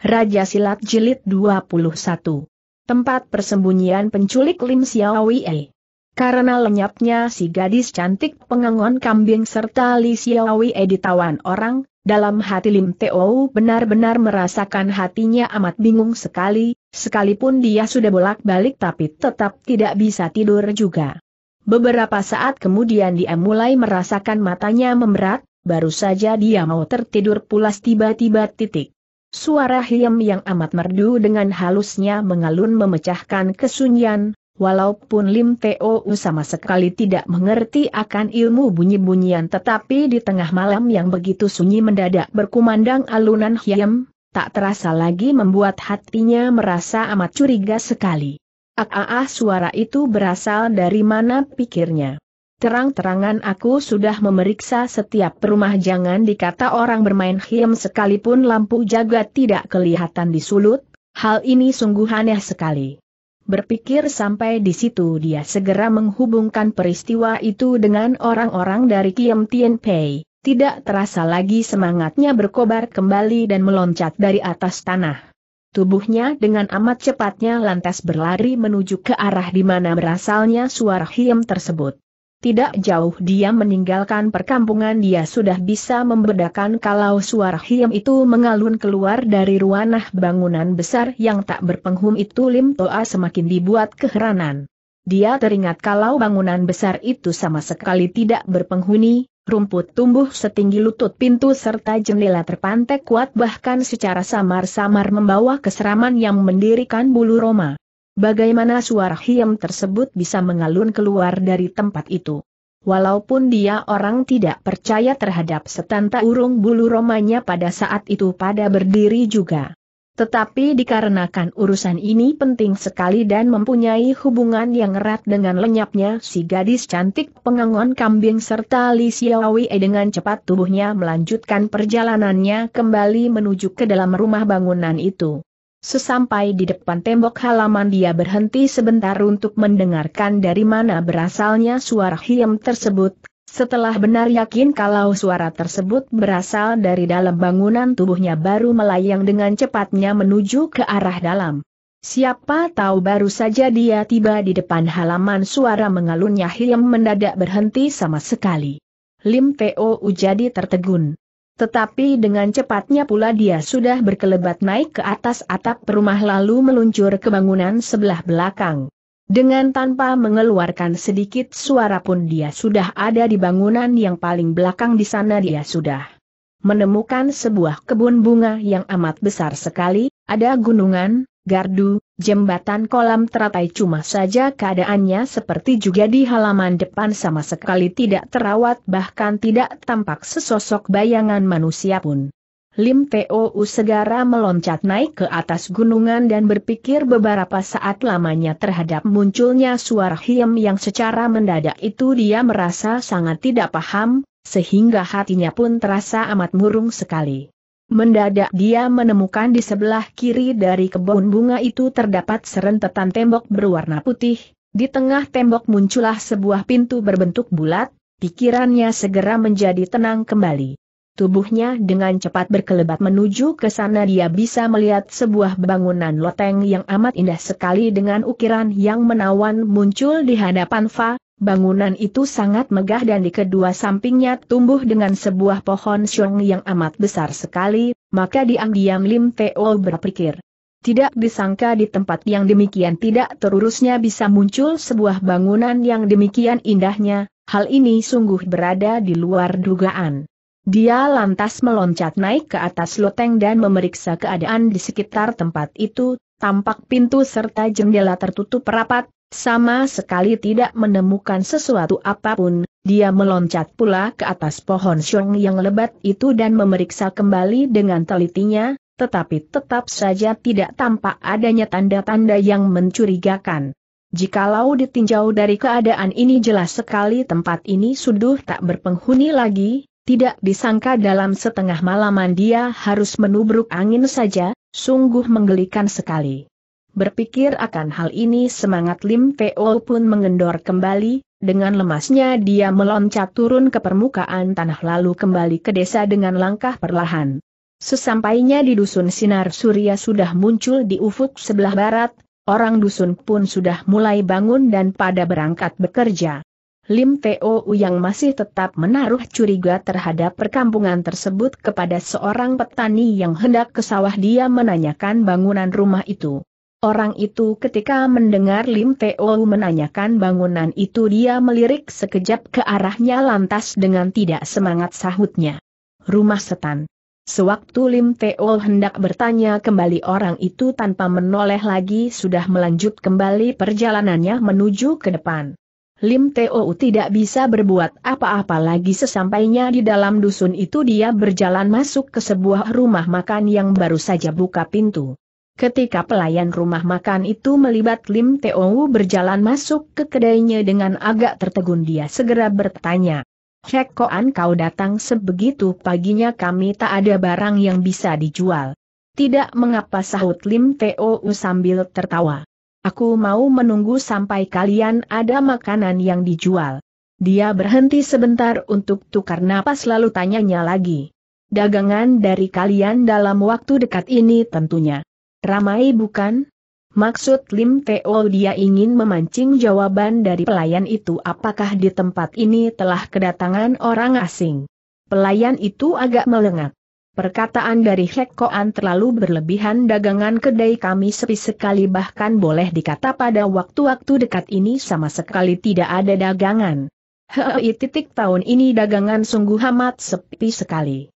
Raja Silat Jilid 21. Tempat persembunyian penculik Lim Xiaowei. Karena lenyapnya si gadis cantik pengangon kambing serta Li Xiaowei ditawan orang, dalam hati Lim Teo benar-benar merasakan hatinya amat bingung sekali, sekalipun dia sudah bolak-balik tapi tetap tidak bisa tidur juga. Beberapa saat kemudian dia mulai merasakan matanya memberat, baru saja dia mau tertidur pulas tiba-tiba titik. Suara Hiem yang amat merdu dengan halusnya mengalun memecahkan kesunyian, walaupun Lim Teo sama sekali tidak mengerti akan ilmu bunyi-bunyian tetapi di tengah malam yang begitu sunyi mendadak berkumandang alunan Hiem, tak terasa lagi membuat hatinya merasa amat curiga sekali. Ah, ah, ah suara itu berasal dari mana pikirnya. Terang-terangan aku sudah memeriksa setiap rumah jangan dikata orang bermain hiem sekalipun lampu jaga tidak kelihatan di sulut, hal ini sungguh aneh sekali. Berpikir sampai di situ dia segera menghubungkan peristiwa itu dengan orang-orang dari Kiem Tien Pei. Tidak terasa lagi semangatnya berkobar kembali dan meloncat dari atas tanah. Tubuhnya dengan amat cepatnya lantas berlari menuju ke arah di mana berasalnya suara hiem tersebut. Tidak jauh dia meninggalkan perkampungan dia sudah bisa membedakan kalau suara hiam itu mengalun keluar dari ruanah bangunan besar yang tak berpenghuni itu Lim Toa semakin dibuat keheranan. Dia teringat kalau bangunan besar itu sama sekali tidak berpenghuni, rumput tumbuh setinggi lutut pintu serta jendela terpantek kuat bahkan secara samar-samar membawa keseraman yang mendirikan bulu Roma. Bagaimana suara hiam tersebut bisa mengalun keluar dari tempat itu? Walaupun dia orang tidak percaya terhadap setanta urung bulu romanya pada saat itu pada berdiri juga. Tetapi dikarenakan urusan ini penting sekali dan mempunyai hubungan yang erat dengan lenyapnya si gadis cantik pengangon kambing serta Li Xiaowei dengan cepat tubuhnya melanjutkan perjalanannya kembali menuju ke dalam rumah bangunan itu. Sesampai di depan tembok halaman dia berhenti sebentar untuk mendengarkan dari mana berasalnya suara hiam tersebut, setelah benar yakin kalau suara tersebut berasal dari dalam bangunan tubuhnya baru melayang dengan cepatnya menuju ke arah dalam. Siapa tahu baru saja dia tiba di depan halaman suara mengalunnya hiam mendadak berhenti sama sekali. Lim Teo jadi tertegun. Tetapi dengan cepatnya pula dia sudah berkelebat naik ke atas atap rumah lalu meluncur ke bangunan sebelah belakang. Dengan tanpa mengeluarkan sedikit suara pun dia sudah ada di bangunan yang paling belakang di sana dia sudah menemukan sebuah kebun bunga yang amat besar sekali, ada gunungan, gardu, Jembatan kolam teratai cuma saja keadaannya seperti juga di halaman depan sama sekali tidak terawat bahkan tidak tampak sesosok bayangan manusia pun. Lim T.O.U. segera meloncat naik ke atas gunungan dan berpikir beberapa saat lamanya terhadap munculnya suara Hiem yang secara mendadak itu dia merasa sangat tidak paham, sehingga hatinya pun terasa amat murung sekali. Mendadak dia menemukan di sebelah kiri dari kebun bunga itu terdapat serentetan tembok berwarna putih, di tengah tembok muncullah sebuah pintu berbentuk bulat, pikirannya segera menjadi tenang kembali. Tubuhnya dengan cepat berkelebat menuju ke sana dia bisa melihat sebuah bangunan loteng yang amat indah sekali dengan ukiran yang menawan muncul di hadapan Fa, Bangunan itu sangat megah dan di kedua sampingnya tumbuh dengan sebuah pohon siong yang amat besar sekali, maka diam-diam Lim Teo berpikir. Tidak disangka di tempat yang demikian tidak terurusnya bisa muncul sebuah bangunan yang demikian indahnya, hal ini sungguh berada di luar dugaan. Dia lantas meloncat naik ke atas loteng dan memeriksa keadaan di sekitar tempat itu, tampak pintu serta jendela tertutup rapat, sama sekali tidak menemukan sesuatu apapun, dia meloncat pula ke atas pohon syong yang lebat itu dan memeriksa kembali dengan telitinya, tetapi tetap saja tidak tampak adanya tanda-tanda yang mencurigakan. Jikalau ditinjau dari keadaan ini jelas sekali tempat ini sudah tak berpenghuni lagi, tidak disangka dalam setengah malaman dia harus menubruk angin saja, sungguh menggelikan sekali. Berpikir akan hal ini semangat Lim Peo pun mengendor kembali, dengan lemasnya dia meloncat turun ke permukaan tanah lalu kembali ke desa dengan langkah perlahan. Sesampainya di dusun sinar surya sudah muncul di ufuk sebelah barat, orang dusun pun sudah mulai bangun dan pada berangkat bekerja. Lim Pou yang masih tetap menaruh curiga terhadap perkampungan tersebut kepada seorang petani yang hendak ke sawah dia menanyakan bangunan rumah itu. Orang itu ketika mendengar Lim Teo menanyakan bangunan itu dia melirik sekejap ke arahnya lantas dengan tidak semangat sahutnya. Rumah setan. Sewaktu Lim Teo hendak bertanya kembali orang itu tanpa menoleh lagi sudah melanjut kembali perjalanannya menuju ke depan. Lim Teo tidak bisa berbuat apa-apa lagi sesampainya di dalam dusun itu dia berjalan masuk ke sebuah rumah makan yang baru saja buka pintu. Ketika pelayan rumah makan itu melibat Lim Teo berjalan masuk ke kedainya dengan agak tertegun dia segera bertanya. Hek Koan kau datang sebegitu paginya kami tak ada barang yang bisa dijual. Tidak mengapa sahut Lim Teo sambil tertawa. Aku mau menunggu sampai kalian ada makanan yang dijual. Dia berhenti sebentar untuk tukar napas lalu tanyanya lagi. Dagangan dari kalian dalam waktu dekat ini tentunya. Ramai bukan? Maksud Lim Teo dia ingin memancing jawaban dari pelayan itu apakah di tempat ini telah kedatangan orang asing. Pelayan itu agak melengak. Perkataan dari Hekoan terlalu berlebihan dagangan kedai kami sepi sekali bahkan boleh dikata pada waktu-waktu dekat ini sama sekali tidak ada dagangan. Hei titik tahun ini dagangan sungguh amat sepi sekali.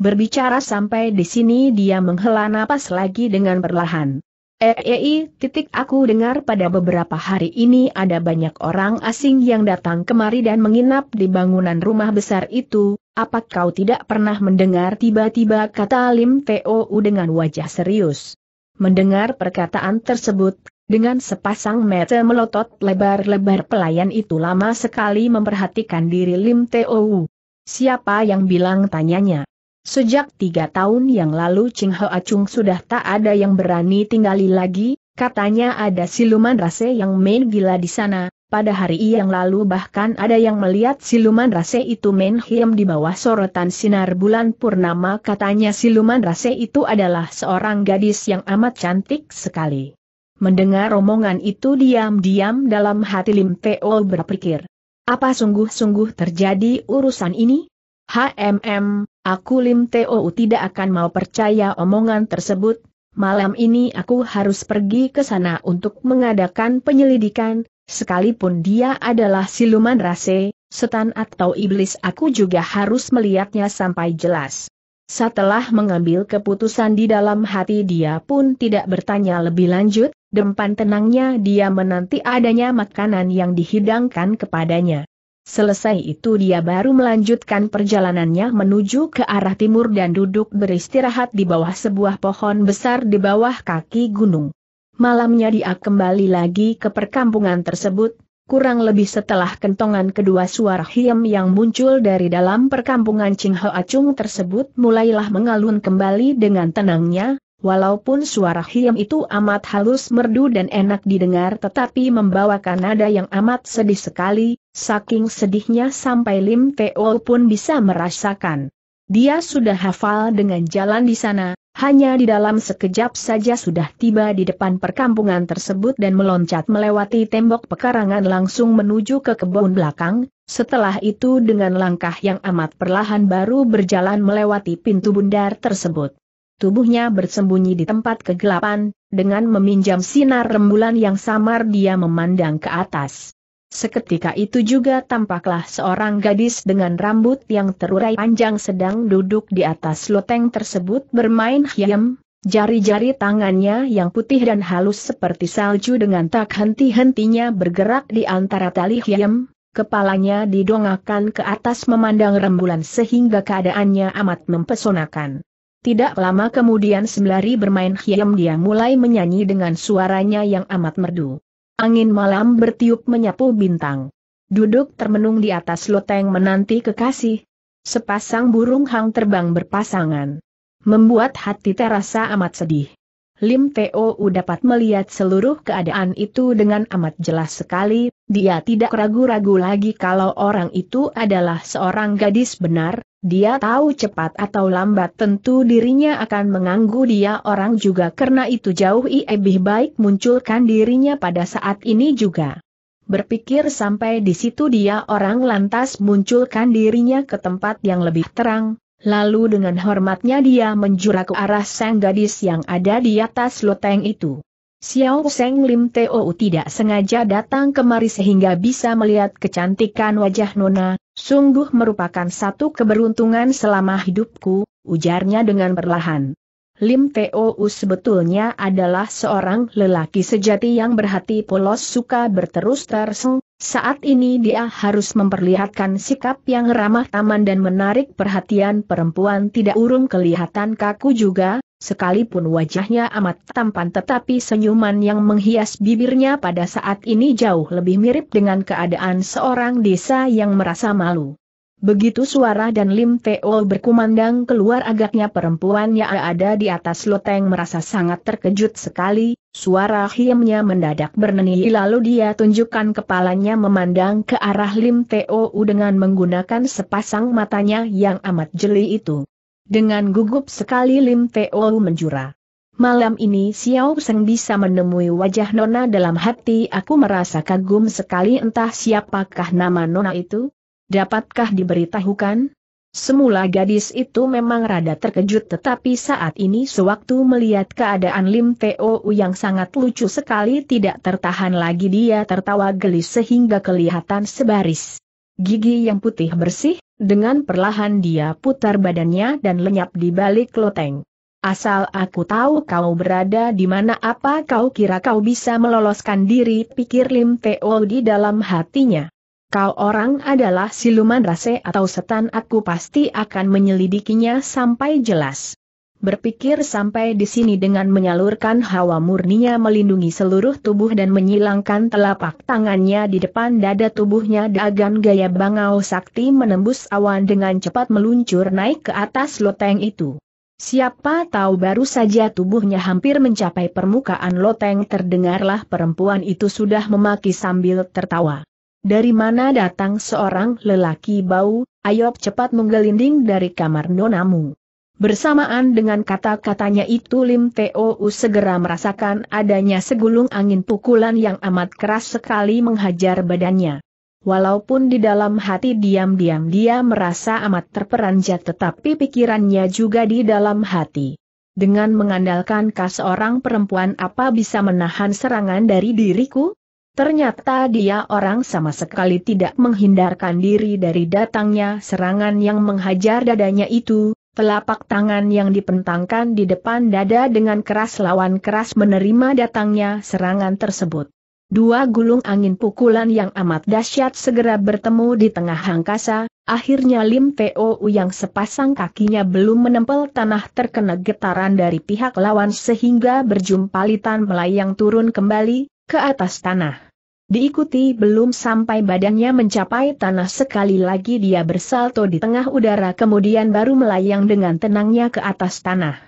Berbicara sampai di sini dia menghela napas lagi dengan perlahan. EEI, eh, eh, eh, titik aku dengar pada beberapa hari ini ada banyak orang asing yang datang kemari dan menginap di bangunan rumah besar itu, apa kau tidak pernah mendengar tiba-tiba kata Lim Tou dengan wajah serius? Mendengar perkataan tersebut, dengan sepasang mata melotot lebar-lebar pelayan itu lama sekali memperhatikan diri Lim Tou. Siapa yang bilang tanyanya? Sejak tiga tahun yang lalu Ching Hoa Chung sudah tak ada yang berani tinggali lagi, katanya ada siluman rase yang main gila di sana, pada hari yang lalu bahkan ada yang melihat siluman rase itu main hiam di bawah sorotan sinar bulan purnama katanya siluman rase itu adalah seorang gadis yang amat cantik sekali. Mendengar omongan itu diam-diam dalam hati Lim Teo berpikir, apa sungguh-sungguh terjadi urusan ini? HMM, aku Lim Teo tidak akan mau percaya omongan tersebut, malam ini aku harus pergi ke sana untuk mengadakan penyelidikan, sekalipun dia adalah siluman rase, setan atau iblis aku juga harus melihatnya sampai jelas. Setelah mengambil keputusan di dalam hati dia pun tidak bertanya lebih lanjut, dempan tenangnya dia menanti adanya makanan yang dihidangkan kepadanya. Selesai itu dia baru melanjutkan perjalanannya menuju ke arah timur dan duduk beristirahat di bawah sebuah pohon besar di bawah kaki gunung. Malamnya dia kembali lagi ke perkampungan tersebut, kurang lebih setelah kentongan kedua suara hiem yang muncul dari dalam perkampungan Ching Hoa Chung tersebut mulailah mengalun kembali dengan tenangnya, Walaupun suara Hiam itu amat halus merdu dan enak didengar tetapi membawakan nada yang amat sedih sekali, saking sedihnya sampai Lim Teo pun bisa merasakan. Dia sudah hafal dengan jalan di sana, hanya di dalam sekejap saja sudah tiba di depan perkampungan tersebut dan meloncat melewati tembok pekarangan langsung menuju ke kebun belakang, setelah itu dengan langkah yang amat perlahan baru berjalan melewati pintu bundar tersebut tubuhnya bersembunyi di tempat kegelapan, dengan meminjam sinar rembulan yang samar dia memandang ke atas. Seketika itu juga tampaklah seorang gadis dengan rambut yang terurai panjang sedang duduk di atas loteng tersebut bermain hiam, jari-jari tangannya yang putih dan halus seperti salju dengan tak henti-hentinya bergerak di antara tali hiam, kepalanya didongakan ke atas memandang rembulan sehingga keadaannya amat mempesonakan. Tidak lama kemudian sembari bermain hiam dia mulai menyanyi dengan suaranya yang amat merdu. Angin malam bertiup menyapu bintang. Duduk termenung di atas loteng menanti kekasih. Sepasang burung hang terbang berpasangan. Membuat hati terasa amat sedih. Lim Teo dapat melihat seluruh keadaan itu dengan amat jelas sekali, dia tidak ragu-ragu lagi kalau orang itu adalah seorang gadis benar, dia tahu cepat atau lambat tentu dirinya akan menganggu dia orang juga karena itu jauh lebih baik munculkan dirinya pada saat ini juga. Berpikir sampai di situ dia orang lantas munculkan dirinya ke tempat yang lebih terang, lalu dengan hormatnya dia menjura ke arah sang gadis yang ada di atas loteng itu. Xiao Seng Lim Teo tidak sengaja datang kemari sehingga bisa melihat kecantikan wajah Nona, sungguh merupakan satu keberuntungan selama hidupku, ujarnya dengan perlahan. Lim Teo sebetulnya adalah seorang lelaki sejati yang berhati polos suka berterus terseng, saat ini dia harus memperlihatkan sikap yang ramah taman dan menarik perhatian perempuan tidak urung kelihatan kaku juga, sekalipun wajahnya amat tampan tetapi senyuman yang menghias bibirnya pada saat ini jauh lebih mirip dengan keadaan seorang desa yang merasa malu. Begitu suara dan Lim Teo berkumandang keluar agaknya perempuan yang ada di atas loteng merasa sangat terkejut sekali, suara hiamnya mendadak bernyanyi lalu dia tunjukkan kepalanya memandang ke arah Lim Teo dengan menggunakan sepasang matanya yang amat jeli itu. Dengan gugup sekali Lim Teo menjura. Malam ini Xiao Seng bisa menemui wajah Nona dalam hati aku merasa kagum sekali entah siapakah nama Nona itu, Dapatkah diberitahukan? Semula gadis itu memang rada terkejut tetapi saat ini sewaktu melihat keadaan Lim Teo yang sangat lucu sekali tidak tertahan lagi dia tertawa geli sehingga kelihatan sebaris. Gigi yang putih bersih, dengan perlahan dia putar badannya dan lenyap di balik loteng. Asal aku tahu kau berada di mana apa kau kira kau bisa meloloskan diri pikir Lim Teo di dalam hatinya. Kau orang adalah siluman rase atau setan aku pasti akan menyelidikinya sampai jelas. Berpikir sampai di sini dengan menyalurkan hawa murninya melindungi seluruh tubuh dan menyilangkan telapak tangannya di depan dada tubuhnya dagan gaya bangau sakti menembus awan dengan cepat meluncur naik ke atas loteng itu. Siapa tahu baru saja tubuhnya hampir mencapai permukaan loteng terdengarlah perempuan itu sudah memaki sambil tertawa. Dari mana datang seorang lelaki bau, Ayo cepat menggelinding dari kamar nonamu. Bersamaan dengan kata-katanya itu Lim Teo segera merasakan adanya segulung angin pukulan yang amat keras sekali menghajar badannya. Walaupun di dalam hati diam-diam dia merasa amat terperanjat tetapi pikirannya juga di dalam hati. Dengan mengandalkan kas orang perempuan apa bisa menahan serangan dari diriku? Ternyata dia orang sama sekali tidak menghindarkan diri dari datangnya serangan yang menghajar dadanya itu, telapak tangan yang dipentangkan di depan dada dengan keras lawan keras menerima datangnya serangan tersebut. Dua gulung angin pukulan yang amat dahsyat segera bertemu di tengah angkasa, akhirnya Lim Teo yang sepasang kakinya belum menempel tanah terkena getaran dari pihak lawan sehingga berjumpalitan melayang turun kembali, ke atas tanah. Diikuti belum sampai badannya mencapai tanah sekali lagi dia bersalto di tengah udara kemudian baru melayang dengan tenangnya ke atas tanah.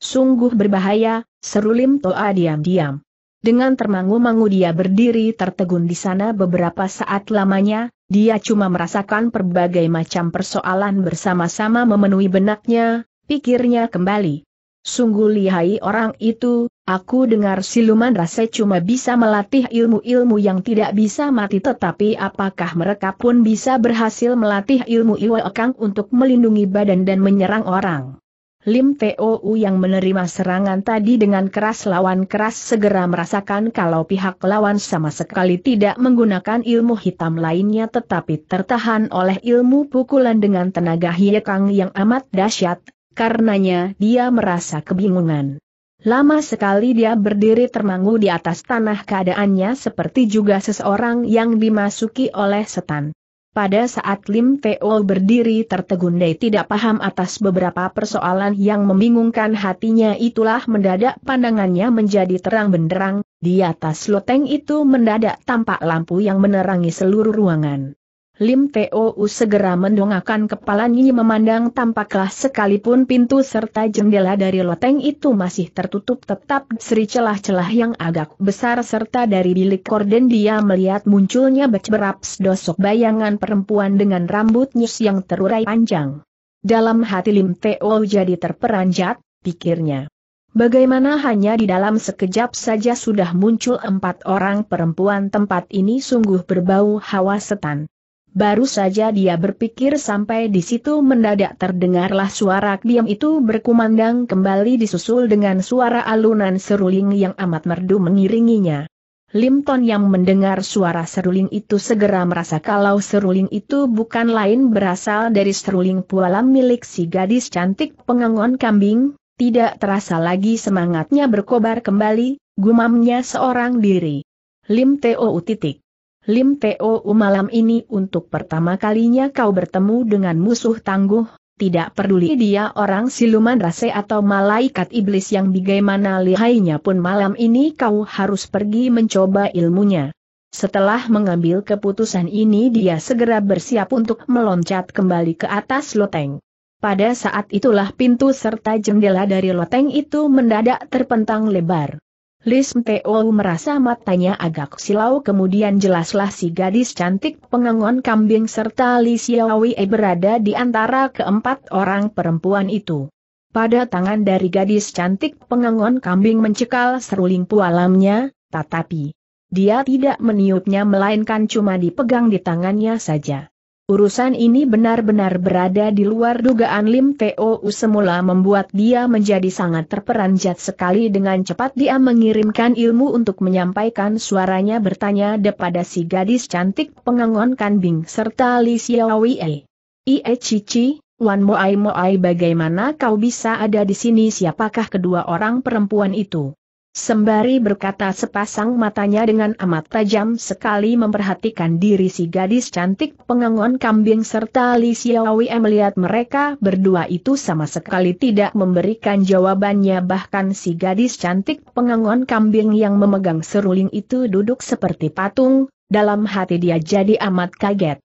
Sungguh berbahaya, seru Lim Toa diam-diam. Dengan termangu-mangu dia berdiri tertegun di sana beberapa saat lamanya, dia cuma merasakan berbagai macam persoalan bersama-sama memenuhi benaknya, pikirnya kembali. Sungguh lihai orang itu, aku dengar siluman rasa cuma bisa melatih ilmu-ilmu yang tidak bisa mati tetapi apakah mereka pun bisa berhasil melatih ilmu Iwakang untuk melindungi badan dan menyerang orang. Lim Tou yang menerima serangan tadi dengan keras lawan keras segera merasakan kalau pihak lawan sama sekali tidak menggunakan ilmu hitam lainnya tetapi tertahan oleh ilmu pukulan dengan tenaga hiekang yang amat dahsyat, karenanya dia merasa kebingungan. Lama sekali dia berdiri termangu di atas tanah keadaannya seperti juga seseorang yang dimasuki oleh setan. Pada saat Lim Teo berdiri tertegun, day tidak paham atas beberapa persoalan yang membingungkan hatinya itulah mendadak pandangannya menjadi terang benderang, di atas loteng itu mendadak tampak lampu yang menerangi seluruh ruangan. Lim T.O.U segera mendongakkan kepalanya memandang tampaklah sekalipun pintu serta jendela dari loteng itu masih tertutup tetap seri celah-celah yang agak besar serta dari bilik korden dia melihat munculnya beberapa dosok bayangan perempuan dengan rambut nyus yang terurai panjang. Dalam hati Lim T.O.U jadi terperanjat, pikirnya. Bagaimana hanya di dalam sekejap saja sudah muncul empat orang perempuan tempat ini sungguh berbau hawa setan. Baru saja dia berpikir sampai di situ mendadak terdengarlah suara diam itu berkumandang kembali disusul dengan suara alunan seruling yang amat merdu mengiringinya. Limton yang mendengar suara seruling itu segera merasa kalau seruling itu bukan lain berasal dari seruling pualam milik si gadis cantik pengangon kambing, tidak terasa lagi semangatnya berkobar kembali, gumamnya seorang diri. Lim Teo titik. Lim Teo malam ini untuk pertama kalinya kau bertemu dengan musuh tangguh, tidak peduli dia orang siluman rase atau malaikat iblis yang bagaimana lihainya pun malam ini kau harus pergi mencoba ilmunya. Setelah mengambil keputusan ini dia segera bersiap untuk meloncat kembali ke atas loteng. Pada saat itulah pintu serta jendela dari loteng itu mendadak terpentang lebar. Lis Teo merasa matanya agak silau kemudian jelaslah si gadis cantik pengangon kambing serta Li Xiaowei berada di antara keempat orang perempuan itu. Pada tangan dari gadis cantik pengangon kambing mencekal seruling pualamnya, tetapi dia tidak meniupnya melainkan cuma dipegang di tangannya saja. Urusan ini benar-benar berada di luar dugaan Lim Teo semula membuat dia menjadi sangat terperanjat sekali dengan cepat dia mengirimkan ilmu untuk menyampaikan suaranya bertanya kepada si gadis cantik pengangon kambing serta Li Xiaowei. Ie Cici, Wan Moai Moai bagaimana kau bisa ada di sini siapakah kedua orang perempuan itu? Sembari berkata sepasang matanya dengan amat tajam sekali memperhatikan diri si gadis cantik pengangon kambing serta Li Xiaowi eh, melihat mereka berdua itu sama sekali tidak memberikan jawabannya bahkan si gadis cantik pengangon kambing yang memegang seruling itu duduk seperti patung, dalam hati dia jadi amat kaget.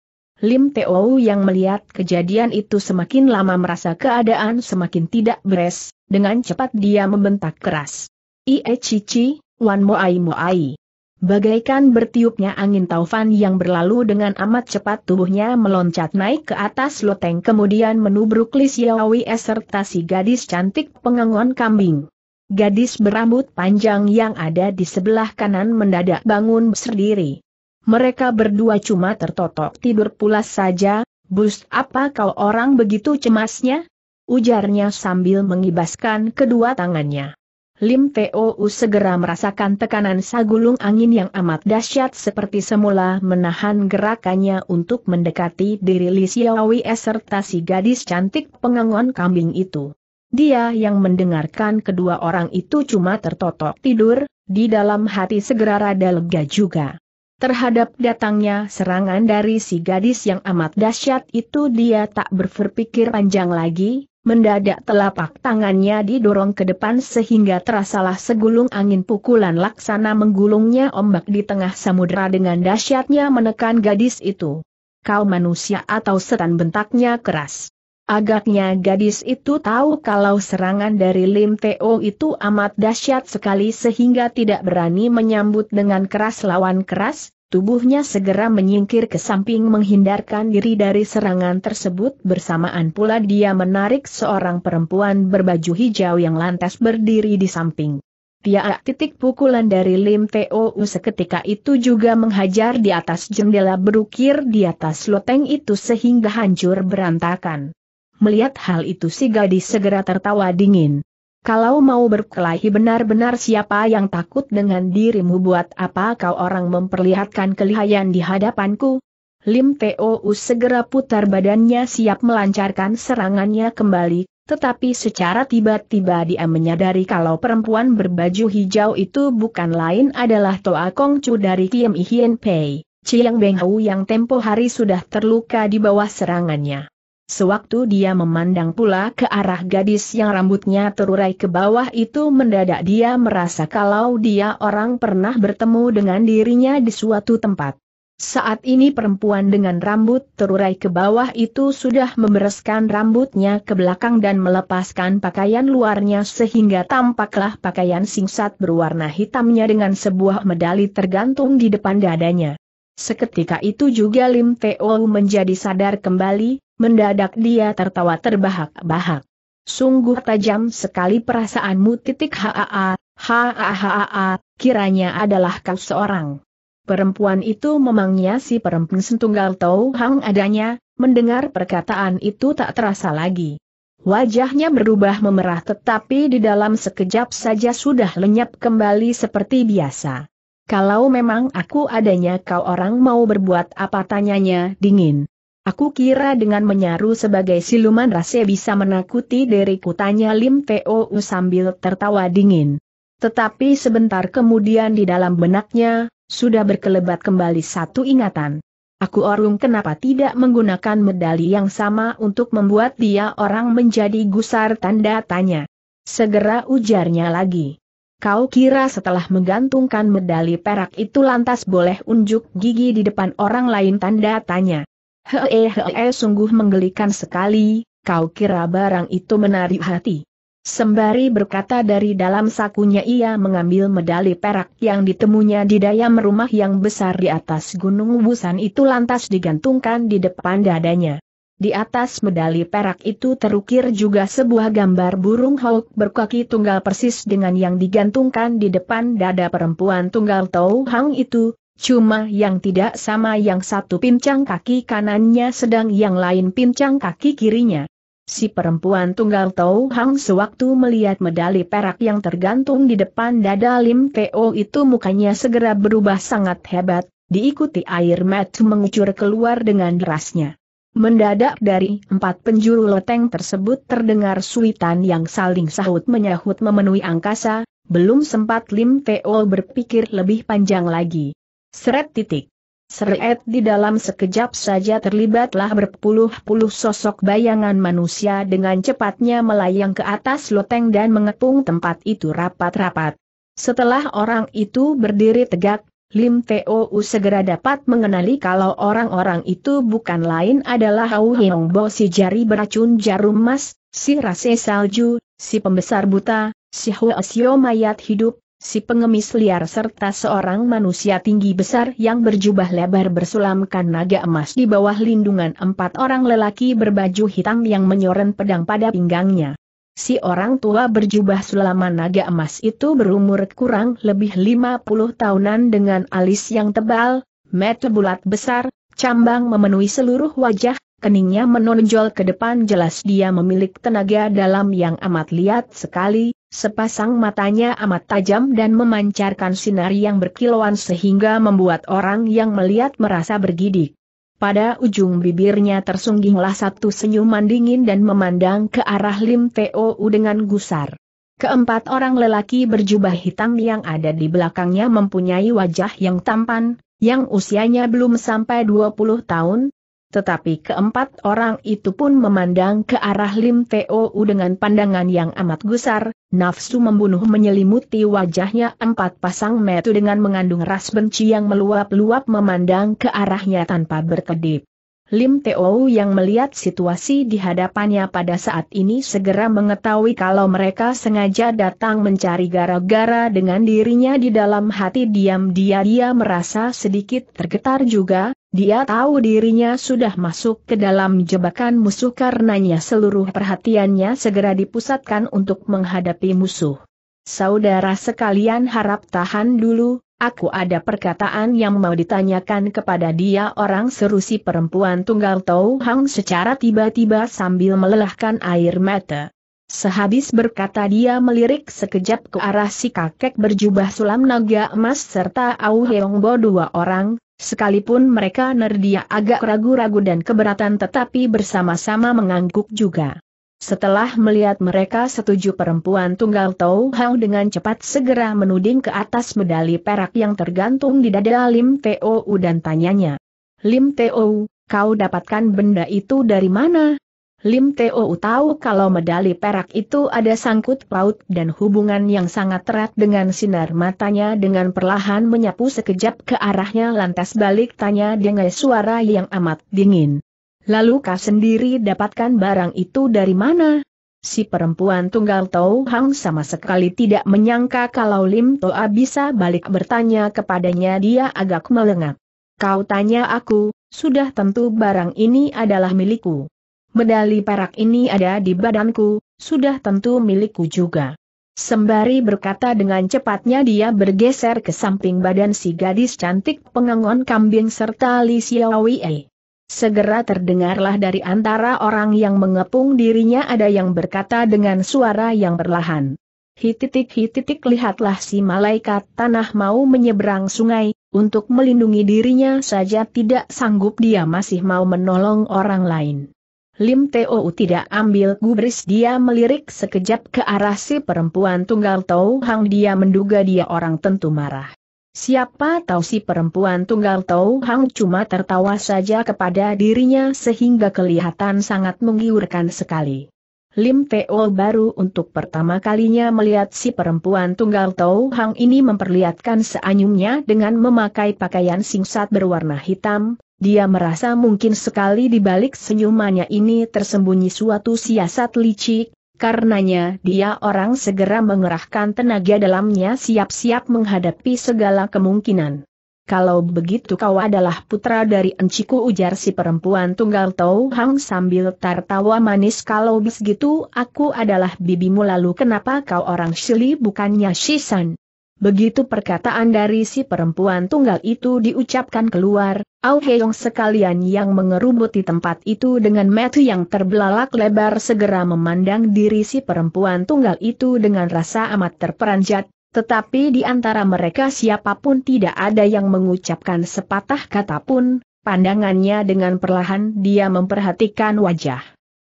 Lim Teo yang melihat kejadian itu semakin lama merasa keadaan semakin tidak beres, dengan cepat dia membentak keras. Ie cici, wan moai moai. Bagaikan bertiupnya angin taufan yang berlalu dengan amat cepat tubuhnya meloncat naik ke atas loteng kemudian menubruk Li Xiaowi serta si gadis cantik pengangon kambing. Gadis berambut panjang yang ada di sebelah kanan mendadak bangun berdiri. Mereka berdua cuma tertotok tidur pulas saja, bus apa kau orang begitu cemasnya? Ujarnya sambil mengibaskan kedua tangannya. Lim Teo segera merasakan tekanan sagulung angin yang amat dahsyat seperti semula menahan gerakannya untuk mendekati diri Li Xiaowei. serta si gadis cantik pengangon kambing itu. Dia yang mendengarkan kedua orang itu cuma tertotok tidur, di dalam hati segera rada lega juga. Terhadap datangnya serangan dari si gadis yang amat dahsyat itu dia tak berpikir panjang lagi, Mendadak telapak tangannya didorong ke depan sehingga terasalah segulung angin pukulan laksana menggulungnya ombak di tengah samudera dengan dahsyatnya menekan gadis itu. Kau manusia atau setan bentaknya keras. Agaknya gadis itu tahu kalau serangan dari Lim Teo itu amat dahsyat sekali sehingga tidak berani menyambut dengan keras lawan keras, Tubuhnya segera menyingkir ke samping menghindarkan diri dari serangan tersebut bersamaan pula dia menarik seorang perempuan berbaju hijau yang lantas berdiri di samping. Tiaak titik pukulan dari Lim Teu seketika itu juga menghajar di atas jendela berukir di atas loteng itu sehingga hancur berantakan. Melihat hal itu si gadis segera tertawa dingin. Kalau mau berkelahi benar-benar siapa yang takut dengan dirimu buat apa kau orang memperlihatkan kelihayan di hadapanku? Lim Teo segera putar badannya siap melancarkan serangannya kembali, tetapi secara tiba-tiba dia menyadari kalau perempuan berbaju hijau itu bukan lain adalah Toa Kong Chu dari Kiem Hien Pei, Chiang Beng Hau yang tempo hari sudah terluka di bawah serangannya. Sewaktu dia memandang pula ke arah gadis yang rambutnya terurai ke bawah itu mendadak dia merasa kalau dia orang pernah bertemu dengan dirinya di suatu tempat. Saat ini perempuan dengan rambut terurai ke bawah itu sudah membereskan rambutnya ke belakang dan melepaskan pakaian luarnya sehingga tampaklah pakaian singsat berwarna hitamnya dengan sebuah medali tergantung di depan dadanya. Seketika itu juga Lim Teo menjadi sadar kembali, Mendadak dia tertawa terbahak-bahak. Sungguh tajam sekali perasaanmu titik haa, haa haa, kiranya adalah kau seorang. Perempuan itu memangnya si perempuan sentunggal tau hang adanya, mendengar perkataan itu tak terasa lagi. Wajahnya berubah memerah tetapi di dalam sekejap saja sudah lenyap kembali seperti biasa. Kalau memang aku adanya kau orang mau berbuat apa tanyanya dingin. Aku kira dengan menyaru sebagai siluman rase bisa menakuti diriku tanya Lim Teo sambil tertawa dingin. Tetapi sebentar kemudian di dalam benaknya, sudah berkelebat kembali satu ingatan. Aku Orung kenapa tidak menggunakan medali yang sama untuk membuat dia orang menjadi gusar tanda tanya. Segera ujarnya lagi. Kau kira setelah menggantungkan medali perak itu lantas boleh unjuk gigi di depan orang lain tanda tanya. Hehehe, sungguh menggelikan sekali, kau kira barang itu menarik hati. Sembari berkata dari dalam sakunya ia mengambil medali perak yang ditemunya di daya merumah yang besar di atas gunung Busan itu lantas digantungkan di depan dadanya. Di atas medali perak itu terukir juga sebuah gambar burung hawk berkaki tunggal persis dengan yang digantungkan di depan dada perempuan tunggal Tau Hang itu, Cuma yang tidak sama yang satu pincang kaki kanannya sedang yang lain pincang kaki kirinya. Si perempuan tunggal Tau Hang sewaktu melihat medali perak yang tergantung di depan dada Lim Teo itu mukanya segera berubah sangat hebat, diikuti air mata mengucur keluar dengan derasnya. Mendadak dari empat penjuru loteng tersebut terdengar suitan yang saling sahut menyahut memenuhi angkasa, belum sempat Lim Teo berpikir lebih panjang lagi. Seret titik. Seret di dalam sekejap saja terlibatlah berpuluh-puluh sosok bayangan manusia dengan cepatnya melayang ke atas loteng dan mengepung tempat itu rapat-rapat. Setelah orang itu berdiri tegak, Lim T.O.U. segera dapat mengenali kalau orang-orang itu bukan lain adalah Hau Hiong Bo si jari beracun jarum emas, si rase salju, si pembesar buta, si Sio mayat hidup, si pengemis liar serta seorang manusia tinggi besar yang berjubah lebar bersulamkan naga emas di bawah lindungan empat orang lelaki berbaju hitam yang menyoren pedang pada pinggangnya. Si orang tua berjubah sulaman naga emas itu berumur kurang lebih 50 tahunan dengan alis yang tebal, mata bulat besar, cambang memenuhi seluruh wajah, keningnya menonjol ke depan jelas dia memiliki tenaga dalam yang amat liat sekali, Sepasang matanya amat tajam dan memancarkan sinar yang berkilauan sehingga membuat orang yang melihat merasa bergidik. Pada ujung bibirnya tersungginglah satu senyuman dingin dan memandang ke arah Lim Teo dengan gusar. Keempat orang lelaki berjubah hitam yang ada di belakangnya mempunyai wajah yang tampan, yang usianya belum sampai 20 tahun, tetapi keempat orang itu pun memandang ke arah Lim Teo dengan pandangan yang amat gusar, nafsu membunuh menyelimuti wajahnya empat pasang metu dengan mengandung ras benci yang meluap-luap memandang ke arahnya tanpa berkedip. Lim Teo yang melihat situasi di hadapannya pada saat ini segera mengetahui kalau mereka sengaja datang mencari gara-gara dengan dirinya di dalam hati diam-dia dia merasa sedikit tergetar juga, dia tahu dirinya sudah masuk ke dalam jebakan musuh karenanya seluruh perhatiannya segera dipusatkan untuk menghadapi musuh. Saudara sekalian harap tahan dulu, Aku ada perkataan yang mau ditanyakan kepada dia orang seru si perempuan tunggal Tau Hang secara tiba-tiba sambil melelahkan air mata. Sehabis berkata dia melirik sekejap ke arah si kakek berjubah sulam naga emas serta Au Heong Bo dua orang, sekalipun mereka nerdia agak ragu-ragu dan keberatan tetapi bersama-sama mengangguk juga. Setelah melihat mereka setuju perempuan tunggal Tau Hau dengan cepat segera menuding ke atas medali perak yang tergantung di dada Lim Teo dan tanyanya. Lim Teo, kau dapatkan benda itu dari mana? Lim Teo tahu kalau medali perak itu ada sangkut paut dan hubungan yang sangat erat dengan sinar matanya dengan perlahan menyapu sekejap ke arahnya lantas balik tanya dengan suara yang amat dingin. Lalu kau sendiri dapatkan barang itu dari mana? Si perempuan tunggal Tau Hang sama sekali tidak menyangka kalau Lim Toa bisa balik bertanya kepadanya dia agak melengak. Kau tanya aku, sudah tentu barang ini adalah milikku. Medali perak ini ada di badanku, sudah tentu milikku juga. Sembari berkata dengan cepatnya dia bergeser ke samping badan si gadis cantik pengangon kambing serta Li Xiaowei. Segera terdengarlah dari antara orang yang mengepung dirinya ada yang berkata dengan suara yang perlahan. Hititik hititik lihatlah si malaikat tanah mau menyeberang sungai, untuk melindungi dirinya saja tidak sanggup dia masih mau menolong orang lain. Lim Teo tidak ambil gubris dia melirik sekejap ke arah si perempuan tunggal Tau Hang dia menduga dia orang tentu marah. Siapa tahu si perempuan tunggal Tau Hang cuma tertawa saja kepada dirinya sehingga kelihatan sangat menggiurkan sekali. Lim Teo baru untuk pertama kalinya melihat si perempuan tunggal Tau Hang ini memperlihatkan seanyumnya dengan memakai pakaian singsat berwarna hitam, dia merasa mungkin sekali di balik senyumannya ini tersembunyi suatu siasat licik, Karenanya dia orang segera mengerahkan tenaga dalamnya siap-siap menghadapi segala kemungkinan. Kalau begitu kau adalah putra dari enciku ujar si perempuan tunggal Tau Hang sambil tertawa manis kalau begitu aku adalah bibimu lalu kenapa kau orang Shili bukannya Shisan. Begitu perkataan dari si perempuan tunggal itu diucapkan keluar, Au Heyong sekalian yang mengerubuti tempat itu dengan metu yang terbelalak lebar segera memandang diri si perempuan tunggal itu dengan rasa amat terperanjat, tetapi di antara mereka siapapun tidak ada yang mengucapkan sepatah kata pun, pandangannya dengan perlahan dia memperhatikan wajah.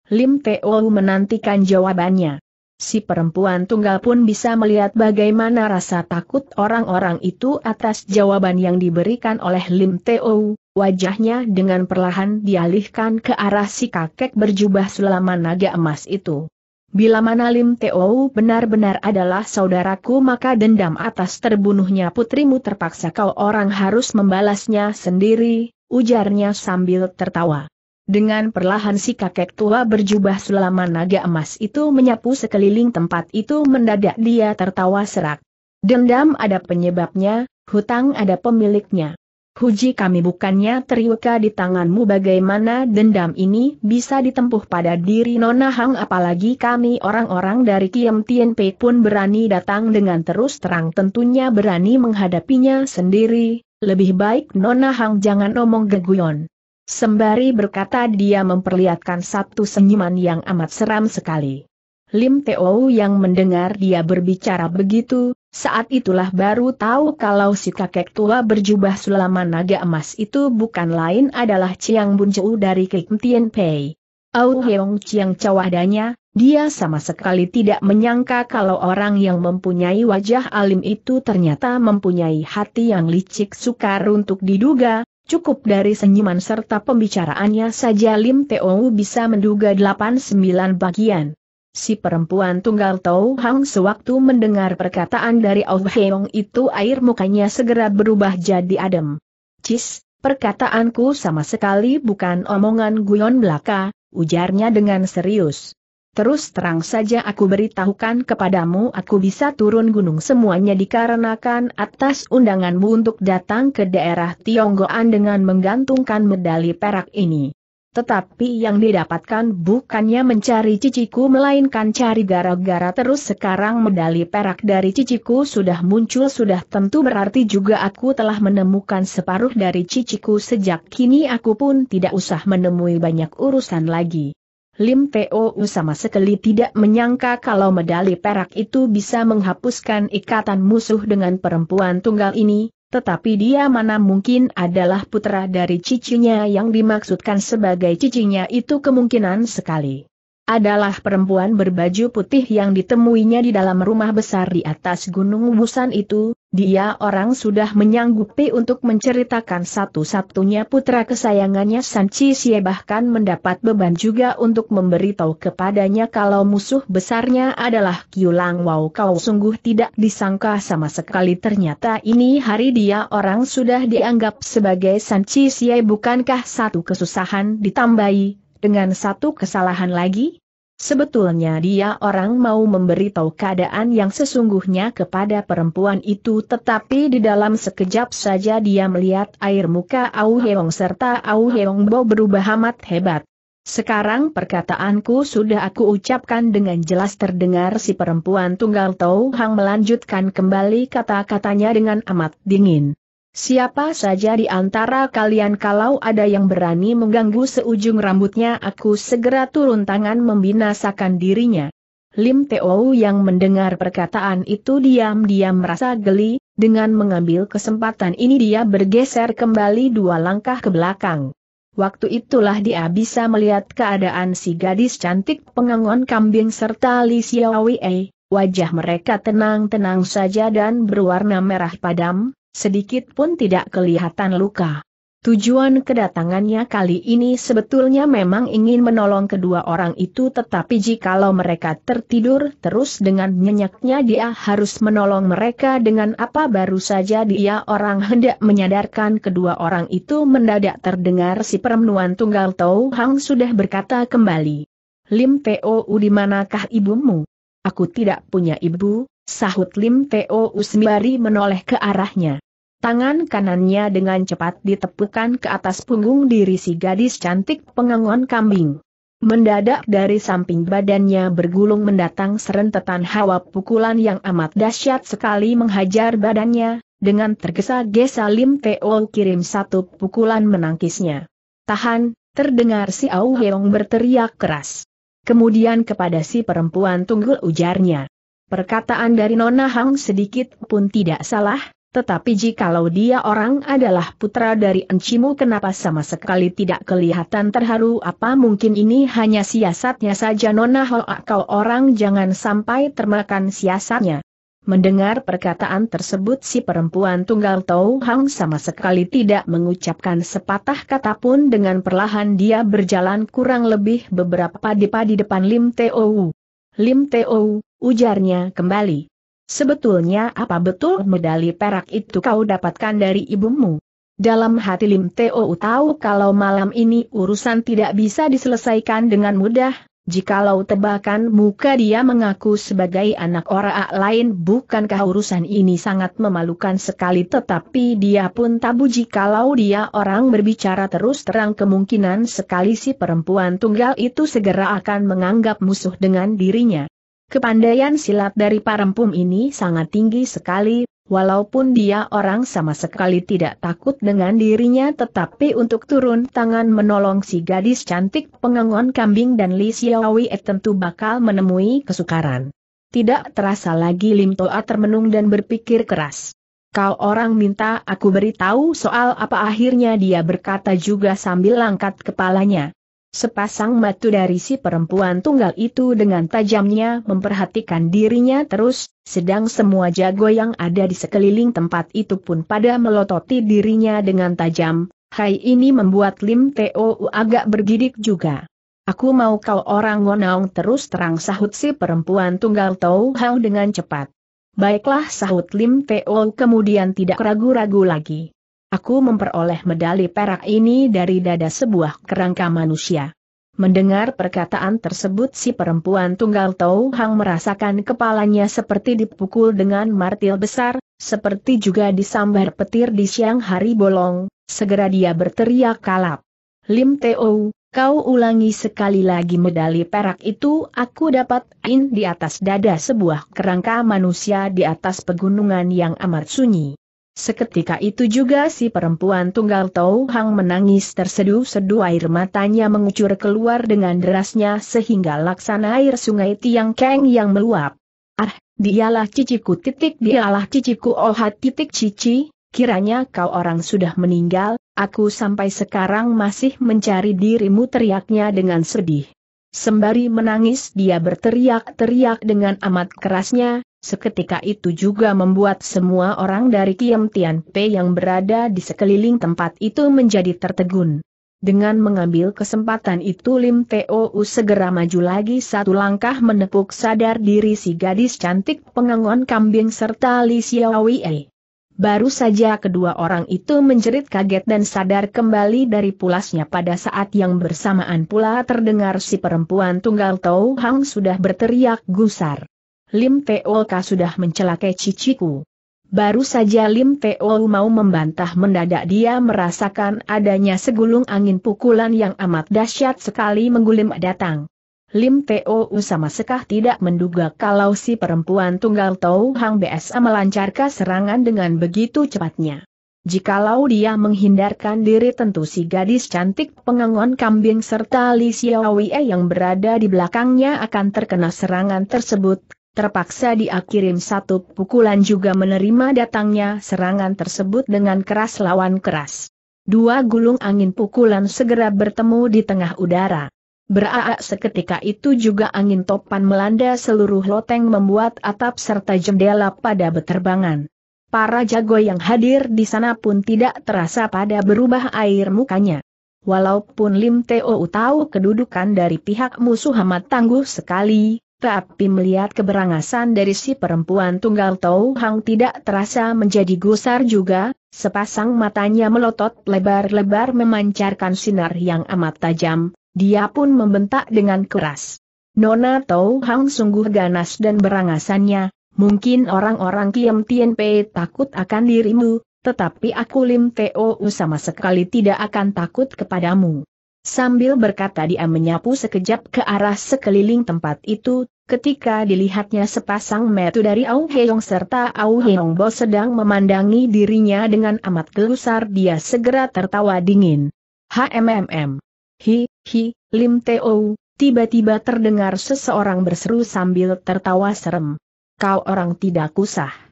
Lim Teo menantikan jawabannya. Si perempuan tunggal pun bisa melihat bagaimana rasa takut orang-orang itu atas jawaban yang diberikan oleh Lim Teo, wajahnya dengan perlahan dialihkan ke arah si kakek berjubah selama naga emas itu. Bila mana Lim Teo benar-benar adalah saudaraku maka dendam atas terbunuhnya putrimu terpaksa kau orang harus membalasnya sendiri, ujarnya sambil tertawa. Dengan perlahan si kakek tua berjubah selama naga emas itu menyapu sekeliling tempat itu mendadak dia tertawa serak. Dendam ada penyebabnya, hutang ada pemiliknya. Huji kami bukannya teriuka di tanganmu bagaimana dendam ini bisa ditempuh pada diri Nona Hang apalagi kami orang-orang dari Kiem Tien Pei pun berani datang dengan terus terang tentunya berani menghadapinya sendiri, lebih baik Nona Hang jangan omong geguyon. Sembari berkata dia memperlihatkan satu senyuman yang amat seram sekali. Lim Teo yang mendengar dia berbicara begitu, saat itulah baru tahu kalau si kakek tua berjubah sulaman naga emas itu bukan lain adalah Chiang Bunju dari Kim Tien Pei. Au Heong Chiang cawadanya, dia sama sekali tidak menyangka kalau orang yang mempunyai wajah alim itu ternyata mempunyai hati yang licik sukar untuk diduga, Cukup dari senyuman serta pembicaraannya saja Lim Teo bisa menduga 8-9 bagian. Si perempuan tunggal Tau Hang sewaktu mendengar perkataan dari Oh Heong itu air mukanya segera berubah jadi adem. Cis, perkataanku sama sekali bukan omongan guyon belaka, ujarnya dengan serius. Terus terang saja aku beritahukan kepadamu aku bisa turun gunung semuanya dikarenakan atas undanganmu untuk datang ke daerah Tionggoan dengan menggantungkan medali perak ini. Tetapi yang didapatkan bukannya mencari ciciku melainkan cari gara-gara terus sekarang medali perak dari ciciku sudah muncul sudah tentu berarti juga aku telah menemukan separuh dari ciciku sejak kini aku pun tidak usah menemui banyak urusan lagi. Lim Teo sama sekali tidak menyangka kalau medali perak itu bisa menghapuskan ikatan musuh dengan perempuan tunggal ini, tetapi dia mana mungkin adalah putra dari cicinya yang dimaksudkan sebagai cicinya itu kemungkinan sekali adalah perempuan berbaju putih yang ditemuinya di dalam rumah besar di atas Gunung Busan itu, dia orang sudah menyanggupi untuk menceritakan satu-satunya putra kesayangannya Sanchi Xie bahkan mendapat beban juga untuk memberitahu kepadanya kalau musuh besarnya adalah Kiulang Wow Kau sungguh tidak disangka sama sekali ternyata ini hari dia orang sudah dianggap sebagai Sanchi Xie bukankah satu kesusahan ditambahi dengan satu kesalahan lagi? Sebetulnya dia orang mau memberitahu keadaan yang sesungguhnya kepada perempuan itu tetapi di dalam sekejap saja dia melihat air muka Au Heong serta Au Heong Bo berubah amat hebat. Sekarang perkataanku sudah aku ucapkan dengan jelas terdengar si perempuan tunggal Tau Hang melanjutkan kembali kata-katanya dengan amat dingin. Siapa saja di antara kalian kalau ada yang berani mengganggu seujung rambutnya aku segera turun tangan membinasakan dirinya. Lim Teo yang mendengar perkataan itu diam-diam merasa geli, dengan mengambil kesempatan ini dia bergeser kembali dua langkah ke belakang. Waktu itulah dia bisa melihat keadaan si gadis cantik pengangon kambing serta Li Xiaowei, wajah mereka tenang-tenang saja dan berwarna merah padam, sedikit pun tidak kelihatan luka. Tujuan kedatangannya kali ini sebetulnya memang ingin menolong kedua orang itu tetapi jikalau mereka tertidur terus dengan nyenyaknya dia harus menolong mereka dengan apa baru saja dia orang hendak menyadarkan kedua orang itu mendadak terdengar si perempuan tunggal Tau Hang sudah berkata kembali. Lim Teo di manakah ibumu? Aku tidak punya ibu, Sahut Lim Teo Usmiari menoleh ke arahnya. Tangan kanannya dengan cepat ditepukan ke atas punggung diri si gadis cantik pengangon kambing. Mendadak dari samping badannya bergulung mendatang serentetan hawa pukulan yang amat dahsyat sekali menghajar badannya, dengan tergesa-gesa Lim Teo kirim satu pukulan menangkisnya. Tahan, terdengar si Au Heong berteriak keras. Kemudian kepada si perempuan tunggul ujarnya. Perkataan dari Nona Hang sedikit pun tidak salah, tetapi jikalau dia orang adalah putra dari Encimu kenapa sama sekali tidak kelihatan terharu apa mungkin ini hanya siasatnya saja Nona Hoa kau orang jangan sampai termakan siasatnya. Mendengar perkataan tersebut si perempuan tunggal Tau Hang sama sekali tidak mengucapkan sepatah kata pun dengan perlahan dia berjalan kurang lebih beberapa depa di depan Lim Teo Lim Teo, ujarnya kembali. Sebetulnya apa betul medali perak itu kau dapatkan dari ibumu? Dalam hati Lim Teo tahu kalau malam ini urusan tidak bisa diselesaikan dengan mudah, Jikalau tebakan muka dia mengaku sebagai anak orang lain bukankah urusan ini sangat memalukan sekali tetapi dia pun tabu jikalau dia orang berbicara terus terang kemungkinan sekali si perempuan tunggal itu segera akan menganggap musuh dengan dirinya. Kepandaian silat dari parempum ini sangat tinggi sekali, Walaupun dia orang sama sekali tidak takut dengan dirinya tetapi untuk turun tangan menolong si gadis cantik pengangon kambing dan Li Xiaowei tentu bakal menemui kesukaran. Tidak terasa lagi Lim Toa termenung dan berpikir keras. Kau orang minta aku beritahu soal apa akhirnya dia berkata juga sambil angkat kepalanya. Sepasang matu dari si perempuan tunggal itu dengan tajamnya memperhatikan dirinya terus, sedang semua jago yang ada di sekeliling tempat itu pun pada melototi dirinya dengan tajam, hai ini membuat Lim Teo agak bergidik juga. Aku mau kau orang ngonaong terus terang sahut si perempuan tunggal Tau hau dengan cepat. Baiklah sahut Lim Teo kemudian tidak ragu-ragu lagi. Aku memperoleh medali perak ini dari dada sebuah kerangka manusia. Mendengar perkataan tersebut si perempuan tunggal Tau Hang merasakan kepalanya seperti dipukul dengan martil besar, seperti juga disambar petir di siang hari bolong, segera dia berteriak kalap. Lim Teo, Kau ulangi sekali lagi medali perak itu aku dapat in di atas dada sebuah kerangka manusia di atas pegunungan yang amat sunyi. Seketika itu juga si perempuan tunggal Tau Hang menangis terseduh-seduh air matanya mengucur keluar dengan derasnya sehingga laksana air sungai Tiang Keng yang meluap. Ah, dialah ciciku titik dialah ciciku oh titik cici, kiranya kau orang sudah meninggal, aku sampai sekarang masih mencari dirimu teriaknya dengan sedih. Sembari menangis dia berteriak-teriak dengan amat kerasnya, Seketika itu juga membuat semua orang dari Kiem Tian Pe yang berada di sekeliling tempat itu menjadi tertegun. Dengan mengambil kesempatan itu Lim Teo segera maju lagi satu langkah menepuk sadar diri si gadis cantik pengangon kambing serta Li Xiaowei. Baru saja kedua orang itu menjerit kaget dan sadar kembali dari pulasnya pada saat yang bersamaan pula terdengar si perempuan tunggal Tau Hang sudah berteriak gusar. Lim Teolka sudah mencelakai ciciku. Baru saja Lim Teol mau membantah mendadak dia merasakan adanya segulung angin pukulan yang amat dahsyat sekali menggulim datang. Lim Teo sama sekah tidak menduga kalau si perempuan tunggal Tau Hang BSA melancarkan serangan dengan begitu cepatnya. Jikalau dia menghindarkan diri tentu si gadis cantik pengangon kambing serta Li Xiaowei yang berada di belakangnya akan terkena serangan tersebut, terpaksa dia satu pukulan juga menerima datangnya serangan tersebut dengan keras lawan keras. Dua gulung angin pukulan segera bertemu di tengah udara. Beraak seketika itu juga angin topan melanda seluruh loteng membuat atap serta jendela pada beterbangan. Para jago yang hadir di sana pun tidak terasa pada berubah air mukanya. Walaupun Lim Teo tahu kedudukan dari pihak musuh amat tangguh sekali, tapi melihat keberangasan dari si perempuan tunggal Tau Hang tidak terasa menjadi gusar juga, sepasang matanya melotot lebar-lebar memancarkan sinar yang amat tajam, dia pun membentak dengan keras. Nona Tau Hang sungguh ganas dan berangasannya, mungkin orang-orang Kiem Tien Pei takut akan dirimu, tetapi aku Lim Teo sama sekali tidak akan takut kepadamu. Sambil berkata dia menyapu sekejap ke arah sekeliling tempat itu, ketika dilihatnya sepasang metu dari Au Heong serta Au Heong Bo sedang memandangi dirinya dengan amat gelusar dia segera tertawa dingin. HMMM. Hi, hi, Lim Teo, tiba-tiba terdengar seseorang berseru sambil tertawa serem. Kau orang tidak kusah.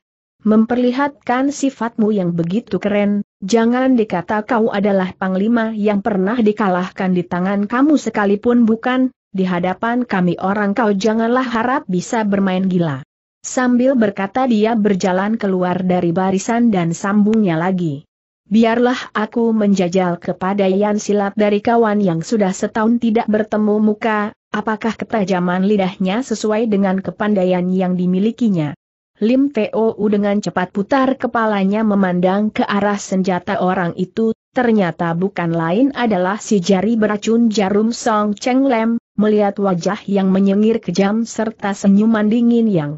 Memperlihatkan sifatmu yang begitu keren, jangan dikata kau adalah panglima yang pernah dikalahkan di tangan kamu sekalipun bukan, di hadapan kami orang kau janganlah harap bisa bermain gila. Sambil berkata dia berjalan keluar dari barisan dan sambungnya lagi. Biarlah aku menjajal kepada Yan Silat dari kawan yang sudah setahun tidak bertemu muka, apakah ketajaman lidahnya sesuai dengan kepandaian yang dimilikinya. Lim Teo dengan cepat putar kepalanya memandang ke arah senjata orang itu, ternyata bukan lain adalah si jari beracun jarum Song Cheng Lem, melihat wajah yang menyengir kejam serta senyuman dingin yang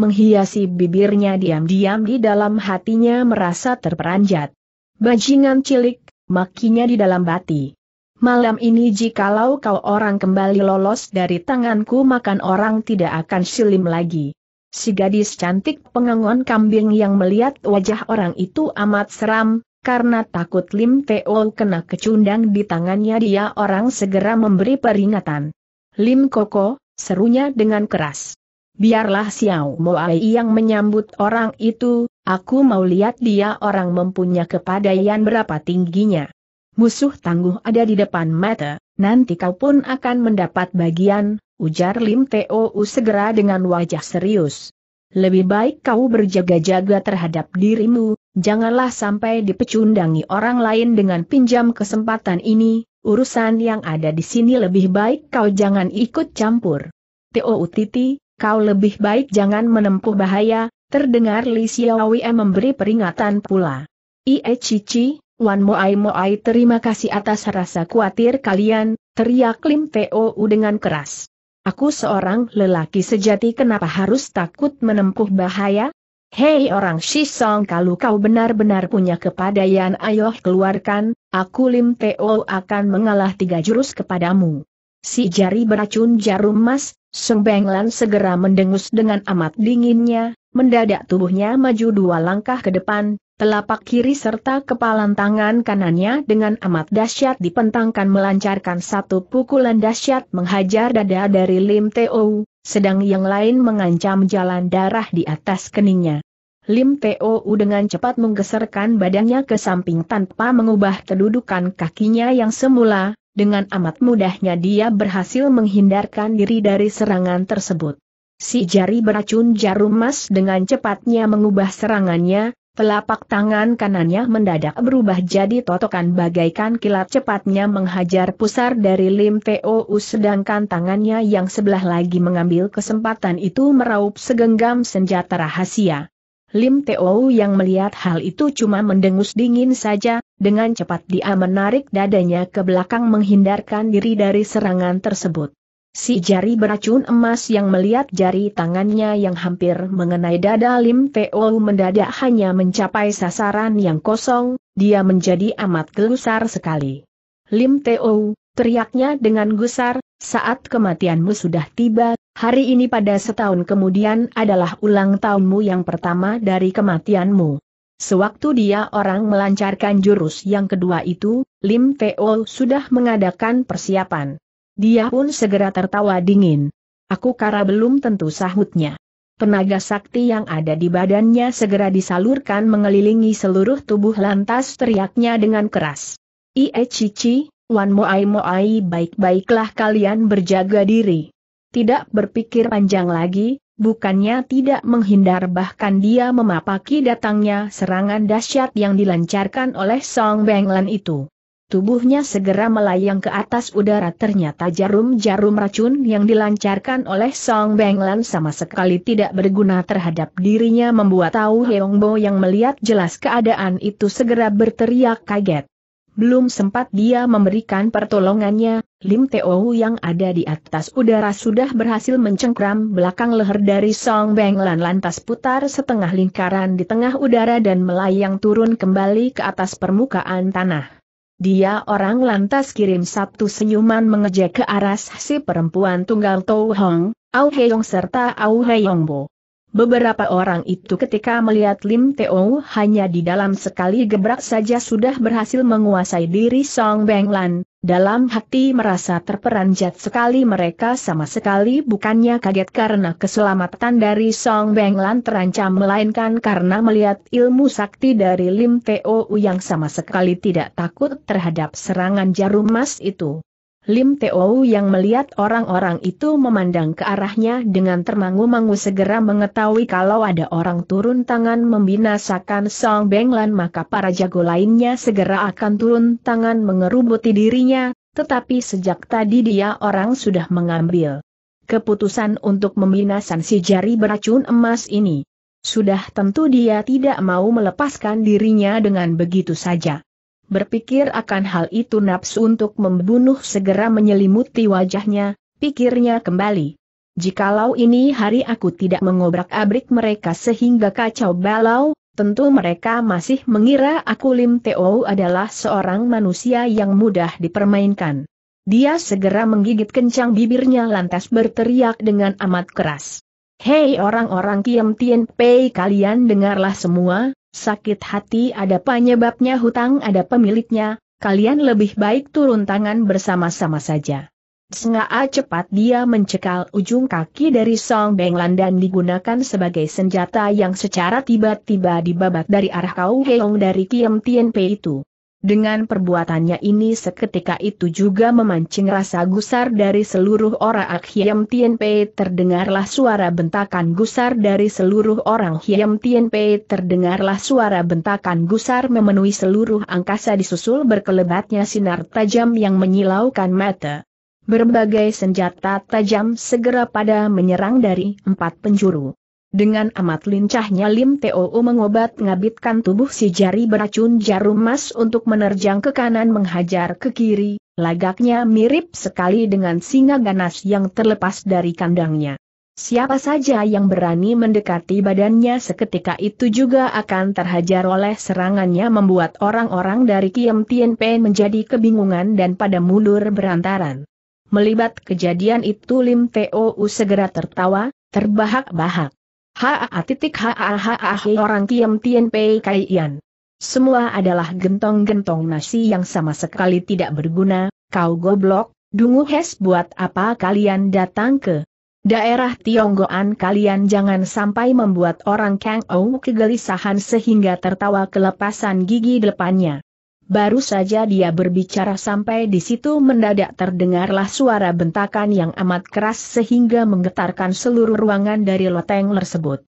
menghiasi bibirnya diam-diam di dalam hatinya merasa terperanjat. Bajingan cilik, makinya di dalam bati. Malam ini jikalau kau orang kembali lolos dari tanganku makan orang tidak akan silim lagi. Si gadis cantik pengangon kambing yang melihat wajah orang itu amat seram, karena takut Lim Teo kena kecundang di tangannya dia orang segera memberi peringatan. Lim Koko, serunya dengan keras. Biarlah Xiao Moai yang menyambut orang itu, aku mau lihat dia orang mempunyai kepadaian berapa tingginya. Musuh tangguh ada di depan mata. Nanti kau pun akan mendapat bagian, ujar Lim Teo segera dengan wajah serius. Lebih baik kau berjaga-jaga terhadap dirimu, janganlah sampai dipecundangi orang lain dengan pinjam kesempatan ini, urusan yang ada di sini lebih baik kau jangan ikut campur. Teo Titi, kau lebih baik jangan menempuh bahaya, terdengar Li Xiaowie memberi peringatan pula. Ie Cici, Wan Moai Moai terima kasih atas rasa khawatir kalian, teriak Lim Teo dengan keras. Aku seorang lelaki sejati kenapa harus takut menempuh bahaya? Hei orang Shisong kalau kau benar-benar punya kepadaian ayo keluarkan, aku Lim Teo akan mengalah tiga jurus kepadamu. Si jari beracun jarum mas, Seng Lan segera mendengus dengan amat dinginnya, mendadak tubuhnya maju dua langkah ke depan, telapak kiri serta kepalan tangan kanannya dengan amat dahsyat dipentangkan melancarkan satu pukulan dahsyat menghajar dada dari Lim Teo, sedang yang lain mengancam jalan darah di atas keningnya. Lim Teo dengan cepat menggeserkan badannya ke samping tanpa mengubah kedudukan kakinya yang semula, dengan amat mudahnya dia berhasil menghindarkan diri dari serangan tersebut. Si jari beracun jarum emas dengan cepatnya mengubah serangannya, Telapak tangan kanannya mendadak berubah jadi totokan bagaikan kilat cepatnya menghajar pusar dari Lim Teo sedangkan tangannya yang sebelah lagi mengambil kesempatan itu meraup segenggam senjata rahasia. Lim Teo yang melihat hal itu cuma mendengus dingin saja, dengan cepat dia menarik dadanya ke belakang menghindarkan diri dari serangan tersebut. Si jari beracun emas yang melihat jari tangannya yang hampir mengenai dada Lim Teo mendadak hanya mencapai sasaran yang kosong, dia menjadi amat gelusar sekali. Lim Teo, teriaknya dengan gusar, saat kematianmu sudah tiba, hari ini pada setahun kemudian adalah ulang tahunmu yang pertama dari kematianmu. Sewaktu dia orang melancarkan jurus yang kedua itu, Lim Teo sudah mengadakan persiapan. Dia pun segera tertawa dingin. Aku kara belum tentu sahutnya. Tenaga sakti yang ada di badannya segera disalurkan mengelilingi seluruh tubuh lantas teriaknya dengan keras. Ie cici, wan moai moai baik-baiklah kalian berjaga diri. Tidak berpikir panjang lagi, bukannya tidak menghindar bahkan dia memapaki datangnya serangan dahsyat yang dilancarkan oleh Song Benglan itu. Tubuhnya segera melayang ke atas udara ternyata jarum-jarum racun yang dilancarkan oleh Song Benglan sama sekali tidak berguna terhadap dirinya membuat Tau Bo yang melihat jelas keadaan itu segera berteriak kaget. Belum sempat dia memberikan pertolongannya, Lim Teo yang ada di atas udara sudah berhasil mencengkram belakang leher dari Song Benglan lantas putar setengah lingkaran di tengah udara dan melayang turun kembali ke atas permukaan tanah. Dia orang lantas kirim satu senyuman mengejek ke arah si perempuan tunggal Tou Hong, Au Heyong serta Au Heyong Bo. Beberapa orang itu ketika melihat Lim Teo hanya di dalam sekali gebrak saja sudah berhasil menguasai diri Song Benglan, dalam hati merasa terperanjat sekali mereka sama sekali bukannya kaget karena keselamatan dari Song Benglan terancam melainkan karena melihat ilmu sakti dari Lim Teo yang sama sekali tidak takut terhadap serangan jarum emas itu. Lim Teo yang melihat orang-orang itu memandang ke arahnya dengan termangu-mangu segera mengetahui kalau ada orang turun tangan membinasakan Song Benglan maka para jago lainnya segera akan turun tangan mengerubuti dirinya, tetapi sejak tadi dia orang sudah mengambil keputusan untuk membinasan si jari beracun emas ini. Sudah tentu dia tidak mau melepaskan dirinya dengan begitu saja. Berpikir akan hal itu nafsu untuk membunuh segera menyelimuti wajahnya, pikirnya kembali. Jikalau ini hari aku tidak mengobrak-abrik mereka sehingga kacau balau, tentu mereka masih mengira aku Lim Teo adalah seorang manusia yang mudah dipermainkan. Dia segera menggigit kencang bibirnya lantas berteriak dengan amat keras. Hei orang-orang Kiam Tien Pei kalian dengarlah semua, Sakit hati ada penyebabnya hutang ada pemiliknya, kalian lebih baik turun tangan bersama-sama saja. Sengaa cepat dia mencekal ujung kaki dari Song Lan dan digunakan sebagai senjata yang secara tiba-tiba dibabat dari arah Kau Heong dari Kiem Tien Pei itu. Dengan perbuatannya ini seketika itu juga memancing rasa gusar dari seluruh orang Hiam Tien Pei terdengarlah suara bentakan gusar dari seluruh orang Hiam Tien Pei terdengarlah suara bentakan gusar memenuhi seluruh angkasa disusul berkelebatnya sinar tajam yang menyilaukan mata. Berbagai senjata tajam segera pada menyerang dari empat penjuru. Dengan amat lincahnya Lim Teo mengobat ngabitkan tubuh si jari beracun jarum emas untuk menerjang ke kanan menghajar ke kiri, lagaknya mirip sekali dengan singa ganas yang terlepas dari kandangnya. Siapa saja yang berani mendekati badannya seketika itu juga akan terhajar oleh serangannya membuat orang-orang dari Kiem Tien Pe menjadi kebingungan dan pada mundur berantaran. Melibat kejadian itu Lim Teo segera tertawa, terbahak-bahak. Haa titik haa haa orang Kiam Tien Pei Kai Ian. Semua adalah gentong-gentong nasi yang sama sekali tidak berguna, kau goblok, dungu hes buat apa kalian datang ke daerah Tionggoan kalian jangan sampai membuat orang Kang Ou kegelisahan sehingga tertawa kelepasan gigi depannya. Baru saja dia berbicara sampai di situ mendadak terdengarlah suara bentakan yang amat keras sehingga menggetarkan seluruh ruangan dari loteng tersebut.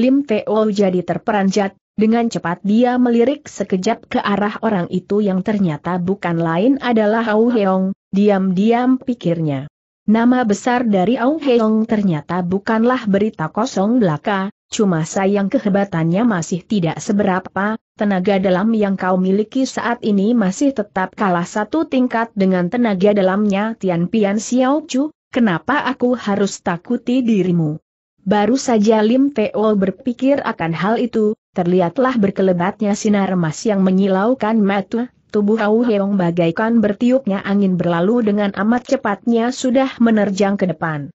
Lim Teo jadi terperanjat, dengan cepat dia melirik sekejap ke arah orang itu yang ternyata bukan lain adalah Au Heong, diam-diam pikirnya. Nama besar dari Au Heong ternyata bukanlah berita kosong belaka, Cuma sayang kehebatannya masih tidak seberapa, tenaga dalam yang kau miliki saat ini masih tetap kalah satu tingkat dengan tenaga dalamnya Tian Pian Xiao Chu, kenapa aku harus takuti dirimu? Baru saja Lim Teo berpikir akan hal itu, terlihatlah berkelebatnya sinar emas yang menyilaukan mata, tubuh Au Heong bagaikan bertiupnya angin berlalu dengan amat cepatnya sudah menerjang ke depan.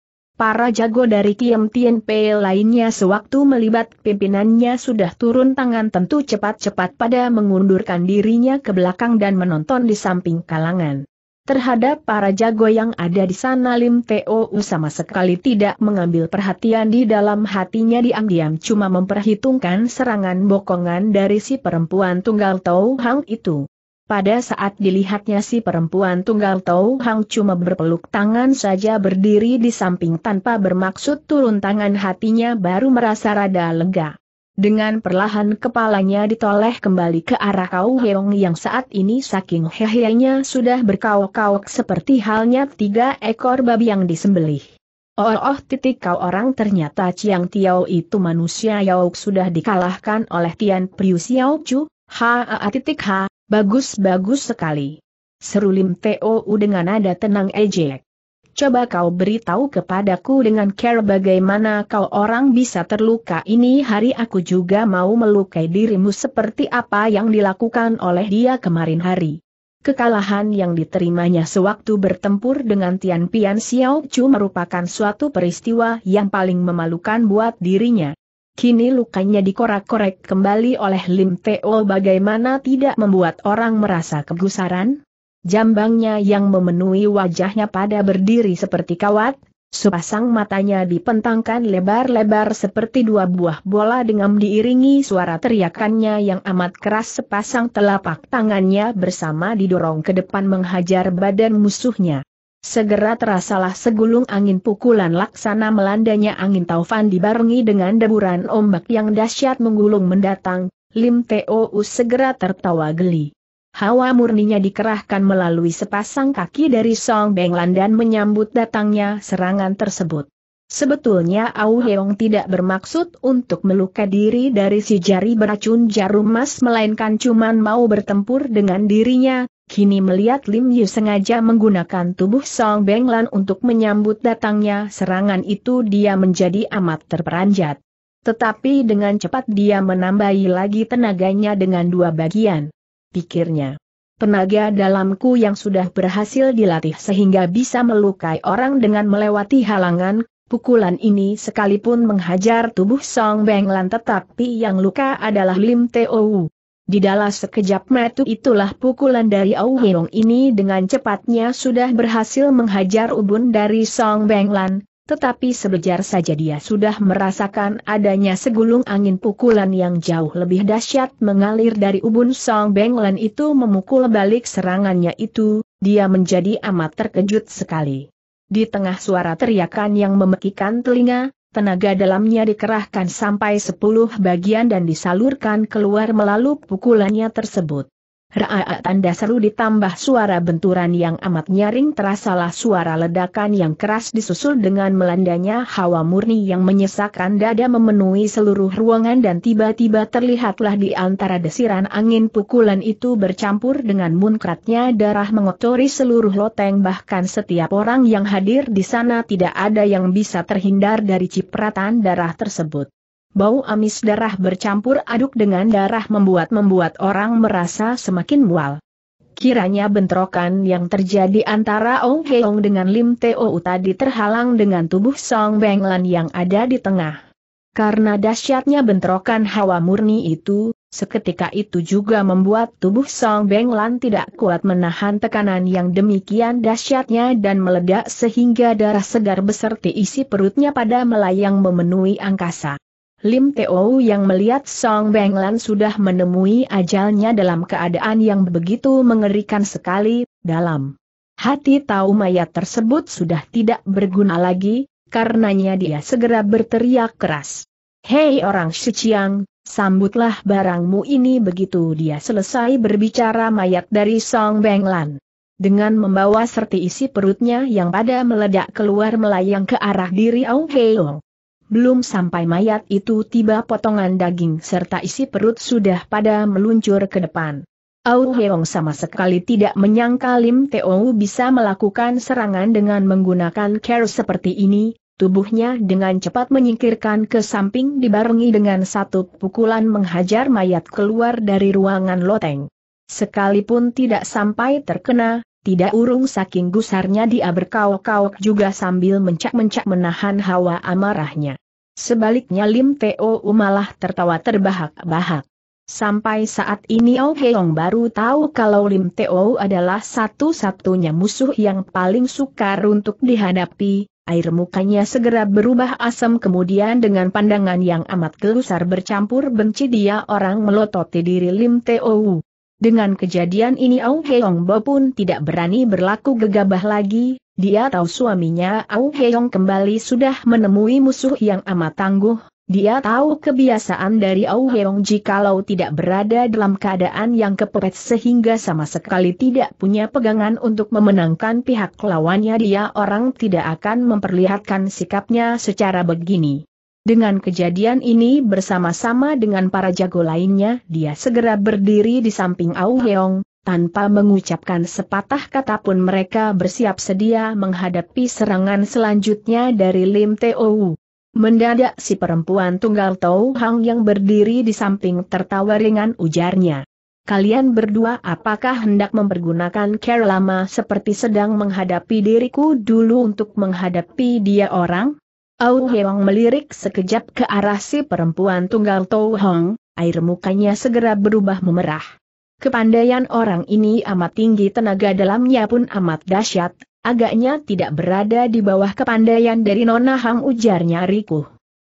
Para jago dari Kiem Tien Pei lainnya sewaktu melibat pimpinannya sudah turun tangan tentu cepat-cepat pada mengundurkan dirinya ke belakang dan menonton di samping kalangan. Terhadap para jago yang ada di sana Lim Teo sama sekali tidak mengambil perhatian di dalam hatinya diam-diam cuma memperhitungkan serangan bokongan dari si perempuan tunggal Tau Hang itu. Pada saat dilihatnya si perempuan tunggal Tau Hang cuma berpeluk tangan saja berdiri di samping tanpa bermaksud turun tangan hatinya baru merasa rada lega. Dengan perlahan kepalanya ditoleh kembali ke arah Kau Heong yang saat ini saking hehehnya sudah berkauk kauk seperti halnya tiga ekor babi yang disembelih. Oh, oh titik kau orang ternyata Chiang Tiao itu manusia Yauk sudah dikalahkan oleh Tian Priu Xiao Chu, ha, -a titik ha. Bagus-bagus sekali. Seru Lim dengan nada tenang ejek. Coba kau beritahu kepadaku dengan care bagaimana kau orang bisa terluka ini hari aku juga mau melukai dirimu seperti apa yang dilakukan oleh dia kemarin hari. Kekalahan yang diterimanya sewaktu bertempur dengan Tian Pian Xiao Chu merupakan suatu peristiwa yang paling memalukan buat dirinya. Kini lukanya dikorak-korek kembali oleh Lim Teo bagaimana tidak membuat orang merasa kegusaran? Jambangnya yang memenuhi wajahnya pada berdiri seperti kawat, sepasang matanya dipentangkan lebar-lebar seperti dua buah bola dengan diiringi suara teriakannya yang amat keras sepasang telapak tangannya bersama didorong ke depan menghajar badan musuhnya. Segera terasalah segulung angin pukulan laksana melandanya angin taufan dibarengi dengan deburan ombak yang dahsyat menggulung mendatang, Lim Teo segera tertawa geli. Hawa murninya dikerahkan melalui sepasang kaki dari Song Beng Lan dan menyambut datangnya serangan tersebut. Sebetulnya Au Heong tidak bermaksud untuk melukai diri dari si jari beracun jarum emas melainkan cuman mau bertempur dengan dirinya, Kini melihat Lim Yu sengaja menggunakan tubuh Song Lan untuk menyambut datangnya serangan itu dia menjadi amat terperanjat. Tetapi dengan cepat dia menambahi lagi tenaganya dengan dua bagian. Pikirnya, tenaga dalamku yang sudah berhasil dilatih sehingga bisa melukai orang dengan melewati halangan, pukulan ini sekalipun menghajar tubuh Song Lan tetapi yang luka adalah Lim Teo. Di dalam sekejap metu itulah pukulan dari Au Heong ini dengan cepatnya sudah berhasil menghajar ubun dari Song Benglan, tetapi sebejar saja dia sudah merasakan adanya segulung angin pukulan yang jauh lebih dahsyat mengalir dari ubun Song Benglan itu memukul balik serangannya itu, dia menjadi amat terkejut sekali. Di tengah suara teriakan yang memekikan telinga, tenaga dalamnya dikerahkan sampai sepuluh bagian dan disalurkan keluar melalui pukulannya tersebut. Raa tanda seru ditambah suara benturan yang amat nyaring terasalah suara ledakan yang keras disusul dengan melandanya hawa murni yang menyesakkan dada memenuhi seluruh ruangan dan tiba-tiba terlihatlah di antara desiran angin pukulan itu bercampur dengan munkratnya darah mengotori seluruh loteng bahkan setiap orang yang hadir di sana tidak ada yang bisa terhindar dari cipratan darah tersebut. Bau amis darah bercampur aduk dengan darah membuat-membuat orang merasa semakin mual. Kiranya bentrokan yang terjadi antara Ong Heong dengan Lim Teo tadi terhalang dengan tubuh Song Beng Lan yang ada di tengah. Karena dahsyatnya bentrokan hawa murni itu, seketika itu juga membuat tubuh Song Beng Lan tidak kuat menahan tekanan yang demikian dahsyatnya dan meledak sehingga darah segar beserta isi perutnya pada melayang memenuhi angkasa. Lim Teo yang melihat Song Benglan sudah menemui ajalnya dalam keadaan yang begitu mengerikan sekali, dalam hati tahu mayat tersebut sudah tidak berguna lagi, karenanya dia segera berteriak keras. Hei orang Shichiang, sambutlah barangmu ini begitu dia selesai berbicara mayat dari Song Benglan. Dengan membawa serti isi perutnya yang pada meledak keluar melayang ke arah diri Aung Heong. Belum sampai mayat itu tiba potongan daging serta isi perut sudah pada meluncur ke depan. Au Heong sama sekali tidak menyangka Lim Teo bisa melakukan serangan dengan menggunakan care seperti ini, tubuhnya dengan cepat menyingkirkan ke samping dibarengi dengan satu pukulan menghajar mayat keluar dari ruangan loteng. Sekalipun tidak sampai terkena, tidak urung saking gusarnya dia berkaok-kaok juga sambil mencak-mencak menahan hawa amarahnya. Sebaliknya Lim Teo U malah tertawa terbahak-bahak. Sampai saat ini Ao Heong baru tahu kalau Lim Teo adalah satu-satunya musuh yang paling sukar untuk dihadapi, air mukanya segera berubah asam kemudian dengan pandangan yang amat gelusar bercampur benci dia orang melototi diri Lim Teo. U. Dengan kejadian ini Au Heong Bo pun tidak berani berlaku gegabah lagi, dia tahu suaminya Au Heong kembali sudah menemui musuh yang amat tangguh, dia tahu kebiasaan dari Au Heong jikalau tidak berada dalam keadaan yang kepepet sehingga sama sekali tidak punya pegangan untuk memenangkan pihak lawannya dia orang tidak akan memperlihatkan sikapnya secara begini. Dengan kejadian ini bersama-sama dengan para jago lainnya, dia segera berdiri di samping Au Heong, tanpa mengucapkan sepatah kata pun mereka bersiap sedia menghadapi serangan selanjutnya dari Lim Teo. Mendadak si perempuan tunggal Tau Hang yang berdiri di samping tertawa ringan ujarnya. Kalian berdua apakah hendak mempergunakan kerlama seperti sedang menghadapi diriku dulu untuk menghadapi dia orang? Au Heong melirik sekejap ke arah si perempuan tunggal Tou Hong, air mukanya segera berubah memerah. Kepandaian orang ini amat tinggi tenaga dalamnya pun amat dahsyat, agaknya tidak berada di bawah kepandaian dari Nona Hang ujarnya riku.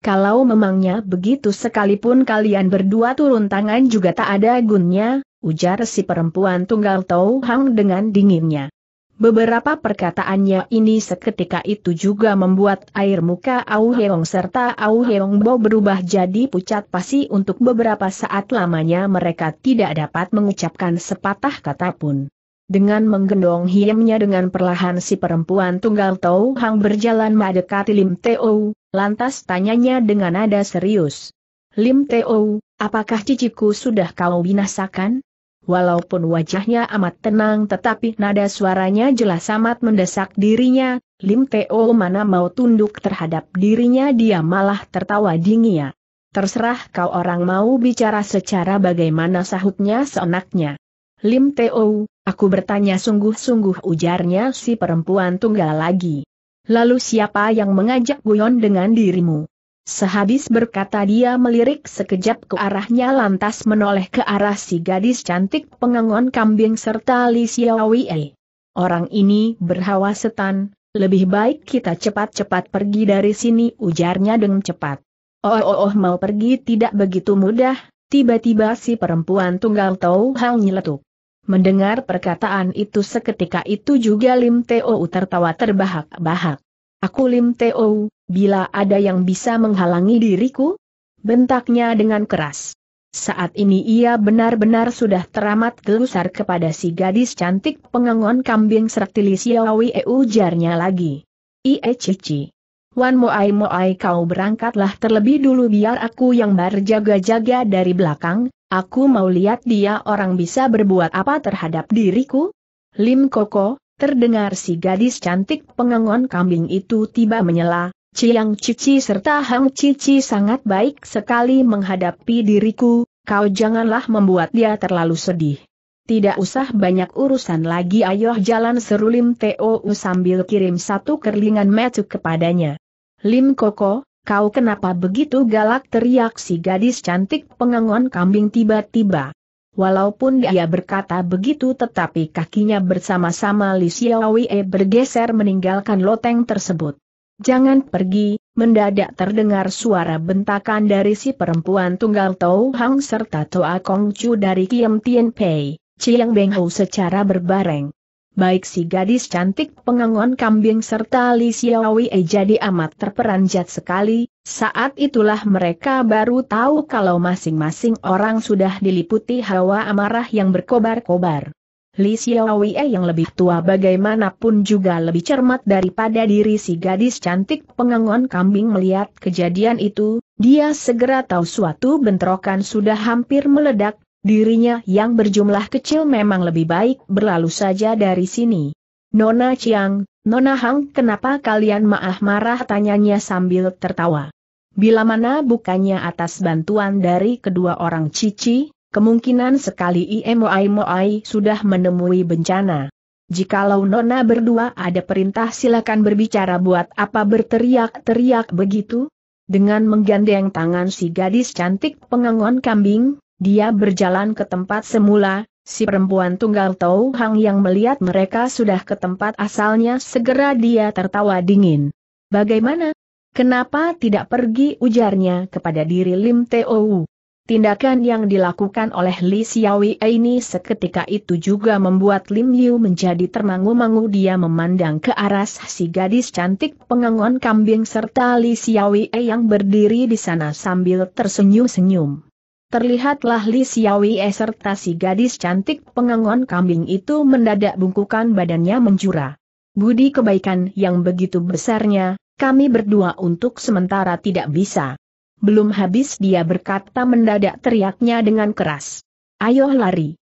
Kalau memangnya begitu sekalipun kalian berdua turun tangan juga tak ada gunnya, ujar si perempuan tunggal Tou Hang dengan dinginnya. Beberapa perkataannya ini seketika itu juga membuat air muka Au Heong serta Au Heong Bo berubah jadi pucat pasi untuk beberapa saat lamanya mereka tidak dapat mengucapkan sepatah kata pun. Dengan menggendong hiemnya dengan perlahan si perempuan tunggal Tau Hang berjalan mendekati Lim Teo, lantas tanyanya dengan nada serius. Lim Teo, apakah ciciku sudah kau binasakan? Walaupun wajahnya amat tenang tetapi nada suaranya jelas amat mendesak dirinya, Lim Teo mana mau tunduk terhadap dirinya dia malah tertawa dingin. Terserah kau orang mau bicara secara bagaimana sahutnya seenaknya. Lim Teo, aku bertanya sungguh-sungguh ujarnya si perempuan tunggal lagi. Lalu siapa yang mengajak guyon dengan dirimu? Sehabis berkata dia melirik sekejap ke arahnya lantas menoleh ke arah si gadis cantik pengangon kambing serta Li Xiaowei. Orang ini berhawa setan, lebih baik kita cepat-cepat pergi dari sini ujarnya dengan cepat. Oh, oh, oh mau pergi tidak begitu mudah, tiba-tiba si perempuan tunggal tahu hal nyeletuk. Mendengar perkataan itu seketika itu juga Lim Teo tertawa terbahak-bahak. Aku Lim Teo, Bila ada yang bisa menghalangi diriku? Bentaknya dengan keras. Saat ini ia benar-benar sudah teramat gelusar kepada si gadis cantik pengangon kambing sertili Siawi ujarnya lagi. Ie cici. Wan Moai Moai kau berangkatlah terlebih dulu biar aku yang berjaga-jaga dari belakang, aku mau lihat dia orang bisa berbuat apa terhadap diriku. Lim Koko, terdengar si gadis cantik pengangon kambing itu tiba menyela, Ciang Cici serta Hang Cici sangat baik sekali menghadapi diriku, kau janganlah membuat dia terlalu sedih. Tidak usah banyak urusan lagi ayo jalan seru Lim Teo sambil kirim satu kerlingan metu kepadanya. Lim Koko, kau kenapa begitu galak teriak si gadis cantik pengangon kambing tiba-tiba. Walaupun dia berkata begitu tetapi kakinya bersama-sama Li Xiaowei bergeser meninggalkan loteng tersebut. Jangan pergi, mendadak terdengar suara bentakan dari si perempuan tunggal Tau Hang serta Toa Kong Chu dari Kiem Tien Pei, Chiang Beng Ho secara berbareng. Baik si gadis cantik pengangon kambing serta Li Xiaowei jadi amat terperanjat sekali, saat itulah mereka baru tahu kalau masing-masing orang sudah diliputi hawa amarah yang berkobar-kobar. Li Xiaowie yang lebih tua bagaimanapun juga lebih cermat daripada diri si gadis cantik pengangon kambing melihat kejadian itu, dia segera tahu suatu bentrokan sudah hampir meledak, dirinya yang berjumlah kecil memang lebih baik berlalu saja dari sini. Nona Chiang, Nona Hang kenapa kalian maah marah tanyanya sambil tertawa. Bila mana bukannya atas bantuan dari kedua orang cici, Kemungkinan sekali IMOI Moai sudah menemui bencana. Jikalau Nona berdua ada perintah silakan berbicara buat apa berteriak-teriak begitu? Dengan menggandeng tangan si gadis cantik pengangon kambing, dia berjalan ke tempat semula, si perempuan tunggal Tau Hang yang melihat mereka sudah ke tempat asalnya segera dia tertawa dingin. Bagaimana? Kenapa tidak pergi ujarnya kepada diri Lim tou. Tindakan yang dilakukan oleh Li Xiaowei ini seketika itu juga membuat Lim Yu menjadi termangu-mangu dia memandang ke arah si gadis cantik pengangon kambing serta Li Xiaowei yang berdiri di sana sambil tersenyum-senyum. Terlihatlah Li Xiaowei serta si gadis cantik pengangon kambing itu mendadak bungkukan badannya menjura. Budi kebaikan yang begitu besarnya, kami berdua untuk sementara tidak bisa belum habis dia berkata mendadak teriaknya dengan keras. Ayo lari.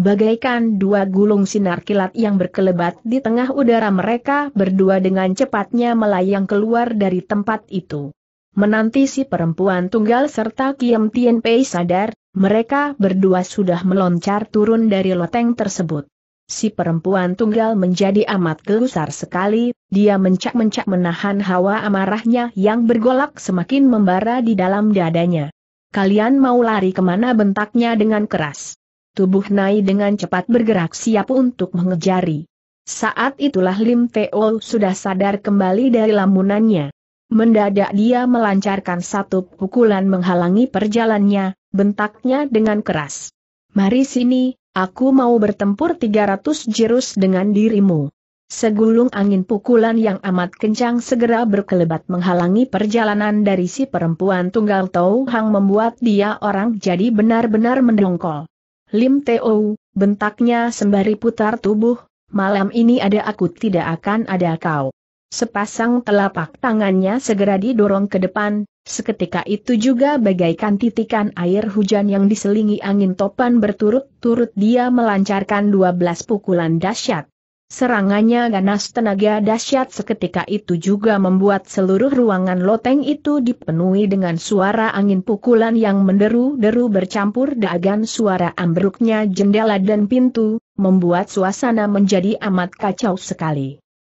Bagaikan dua gulung sinar kilat yang berkelebat di tengah udara mereka berdua dengan cepatnya melayang keluar dari tempat itu. Menanti si perempuan tunggal serta Kiem Tien Pei sadar, mereka berdua sudah meloncat turun dari loteng tersebut si perempuan tunggal menjadi amat gelusar sekali, dia mencak-mencak menahan hawa amarahnya yang bergolak semakin membara di dalam dadanya. Kalian mau lari kemana bentaknya dengan keras. Tubuh Nai dengan cepat bergerak siap untuk mengejari. Saat itulah Lim Teo sudah sadar kembali dari lamunannya. Mendadak dia melancarkan satu pukulan menghalangi perjalannya, bentaknya dengan keras. Mari sini, Aku mau bertempur 300 jurus dengan dirimu. Segulung angin pukulan yang amat kencang segera berkelebat menghalangi perjalanan dari si perempuan tunggal Tau Hang membuat dia orang jadi benar-benar mendongkol. Lim Teo, bentaknya sembari putar tubuh, malam ini ada aku tidak akan ada kau. Sepasang telapak tangannya segera didorong ke depan, Seketika itu juga bagaikan titikan air hujan yang diselingi angin topan berturut-turut dia melancarkan 12 pukulan dahsyat. Serangannya ganas tenaga dahsyat seketika itu juga membuat seluruh ruangan loteng itu dipenuhi dengan suara angin pukulan yang menderu-deru bercampur dengan suara ambruknya jendela dan pintu, membuat suasana menjadi amat kacau sekali.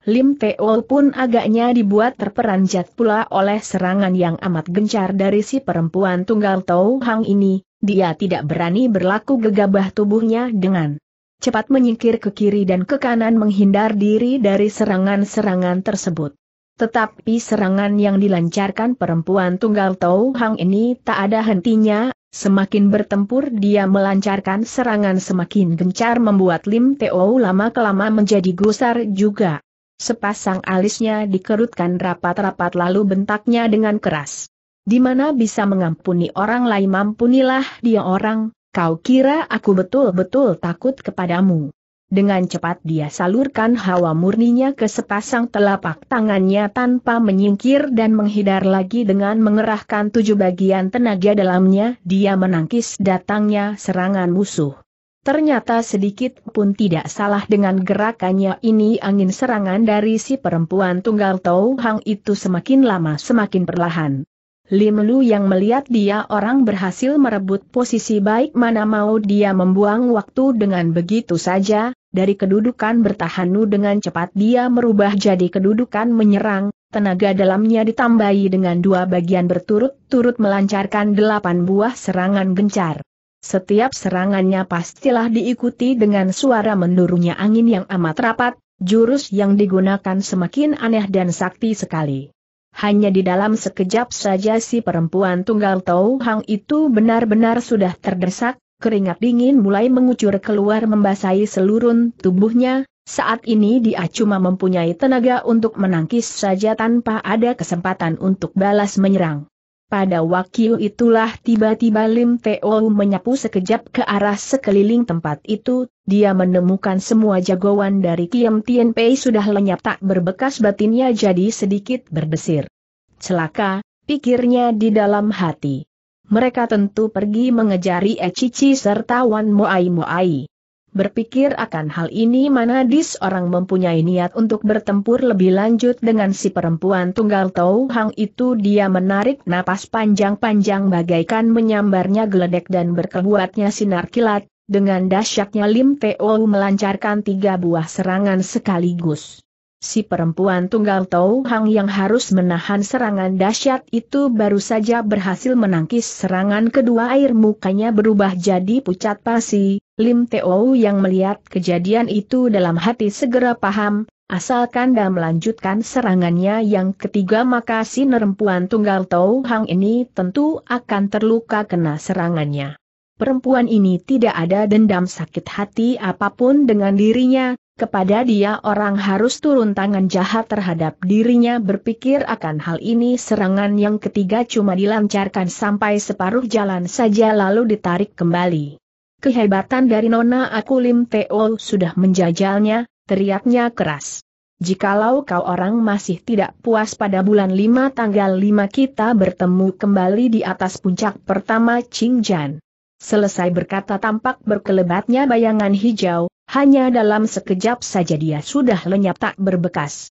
Lim Teo pun agaknya dibuat terperanjat pula oleh serangan yang amat gencar dari si perempuan tunggal Tau Hang ini, dia tidak berani berlaku gegabah tubuhnya dengan cepat menyingkir ke kiri dan ke kanan menghindar diri dari serangan-serangan tersebut. Tetapi serangan yang dilancarkan perempuan tunggal Tau Hang ini tak ada hentinya, semakin bertempur dia melancarkan serangan semakin gencar membuat Lim Teo lama-kelama menjadi gusar juga. Sepasang alisnya dikerutkan rapat-rapat lalu bentaknya dengan keras. Di mana bisa mengampuni orang lain mampunilah dia orang, kau kira aku betul-betul takut kepadamu. Dengan cepat dia salurkan hawa murninya ke sepasang telapak tangannya tanpa menyingkir dan menghindar lagi dengan mengerahkan tujuh bagian tenaga dalamnya dia menangkis datangnya serangan musuh. Ternyata sedikit pun tidak salah dengan gerakannya ini angin serangan dari si perempuan tunggal Tau Hang itu semakin lama semakin perlahan. Lim Lu yang melihat dia orang berhasil merebut posisi baik mana mau dia membuang waktu dengan begitu saja, dari kedudukan bertahanu dengan cepat dia merubah jadi kedudukan menyerang, tenaga dalamnya ditambahi dengan dua bagian berturut-turut melancarkan delapan buah serangan gencar. Setiap serangannya pastilah diikuti dengan suara menurunnya angin yang amat rapat, jurus yang digunakan semakin aneh dan sakti sekali. Hanya di dalam sekejap saja si perempuan tunggal Tau Hang itu benar-benar sudah terdesak, keringat dingin mulai mengucur keluar membasahi seluruh tubuhnya, saat ini dia cuma mempunyai tenaga untuk menangkis saja tanpa ada kesempatan untuk balas menyerang. Pada wakil itulah tiba-tiba Lim Teo menyapu sekejap ke arah sekeliling tempat itu, dia menemukan semua jagoan dari Kiam Tien Pei sudah lenyap tak berbekas batinnya jadi sedikit berdesir. Celaka, pikirnya di dalam hati. Mereka tentu pergi mengejari Ecici serta Wan Moai Moai. Berpikir akan hal ini Manadis orang mempunyai niat untuk bertempur lebih lanjut dengan si perempuan tunggal Tau Hang itu dia menarik napas panjang-panjang bagaikan menyambarnya geledek dan berkebuatnya sinar kilat, dengan dasyatnya Lim Teo melancarkan tiga buah serangan sekaligus. Si perempuan tunggal Tau Hang yang harus menahan serangan dahsyat itu baru saja berhasil menangkis serangan kedua air mukanya berubah jadi pucat pasi, Lim Teo yang melihat kejadian itu dalam hati segera paham, asalkan dan melanjutkan serangannya yang ketiga maka si perempuan tunggal Tau Hang ini tentu akan terluka kena serangannya. Perempuan ini tidak ada dendam sakit hati apapun dengan dirinya, kepada dia orang harus turun tangan jahat terhadap dirinya berpikir akan hal ini serangan yang ketiga cuma dilancarkan sampai separuh jalan saja lalu ditarik kembali. Kehebatan dari Nona Akulim Teo sudah menjajalnya, teriaknya keras. Jikalau kau orang masih tidak puas pada bulan 5 tanggal 5 kita bertemu kembali di atas puncak pertama Qingjan. Selesai berkata tampak berkelebatnya bayangan hijau, hanya dalam sekejap saja dia sudah lenyap tak berbekas.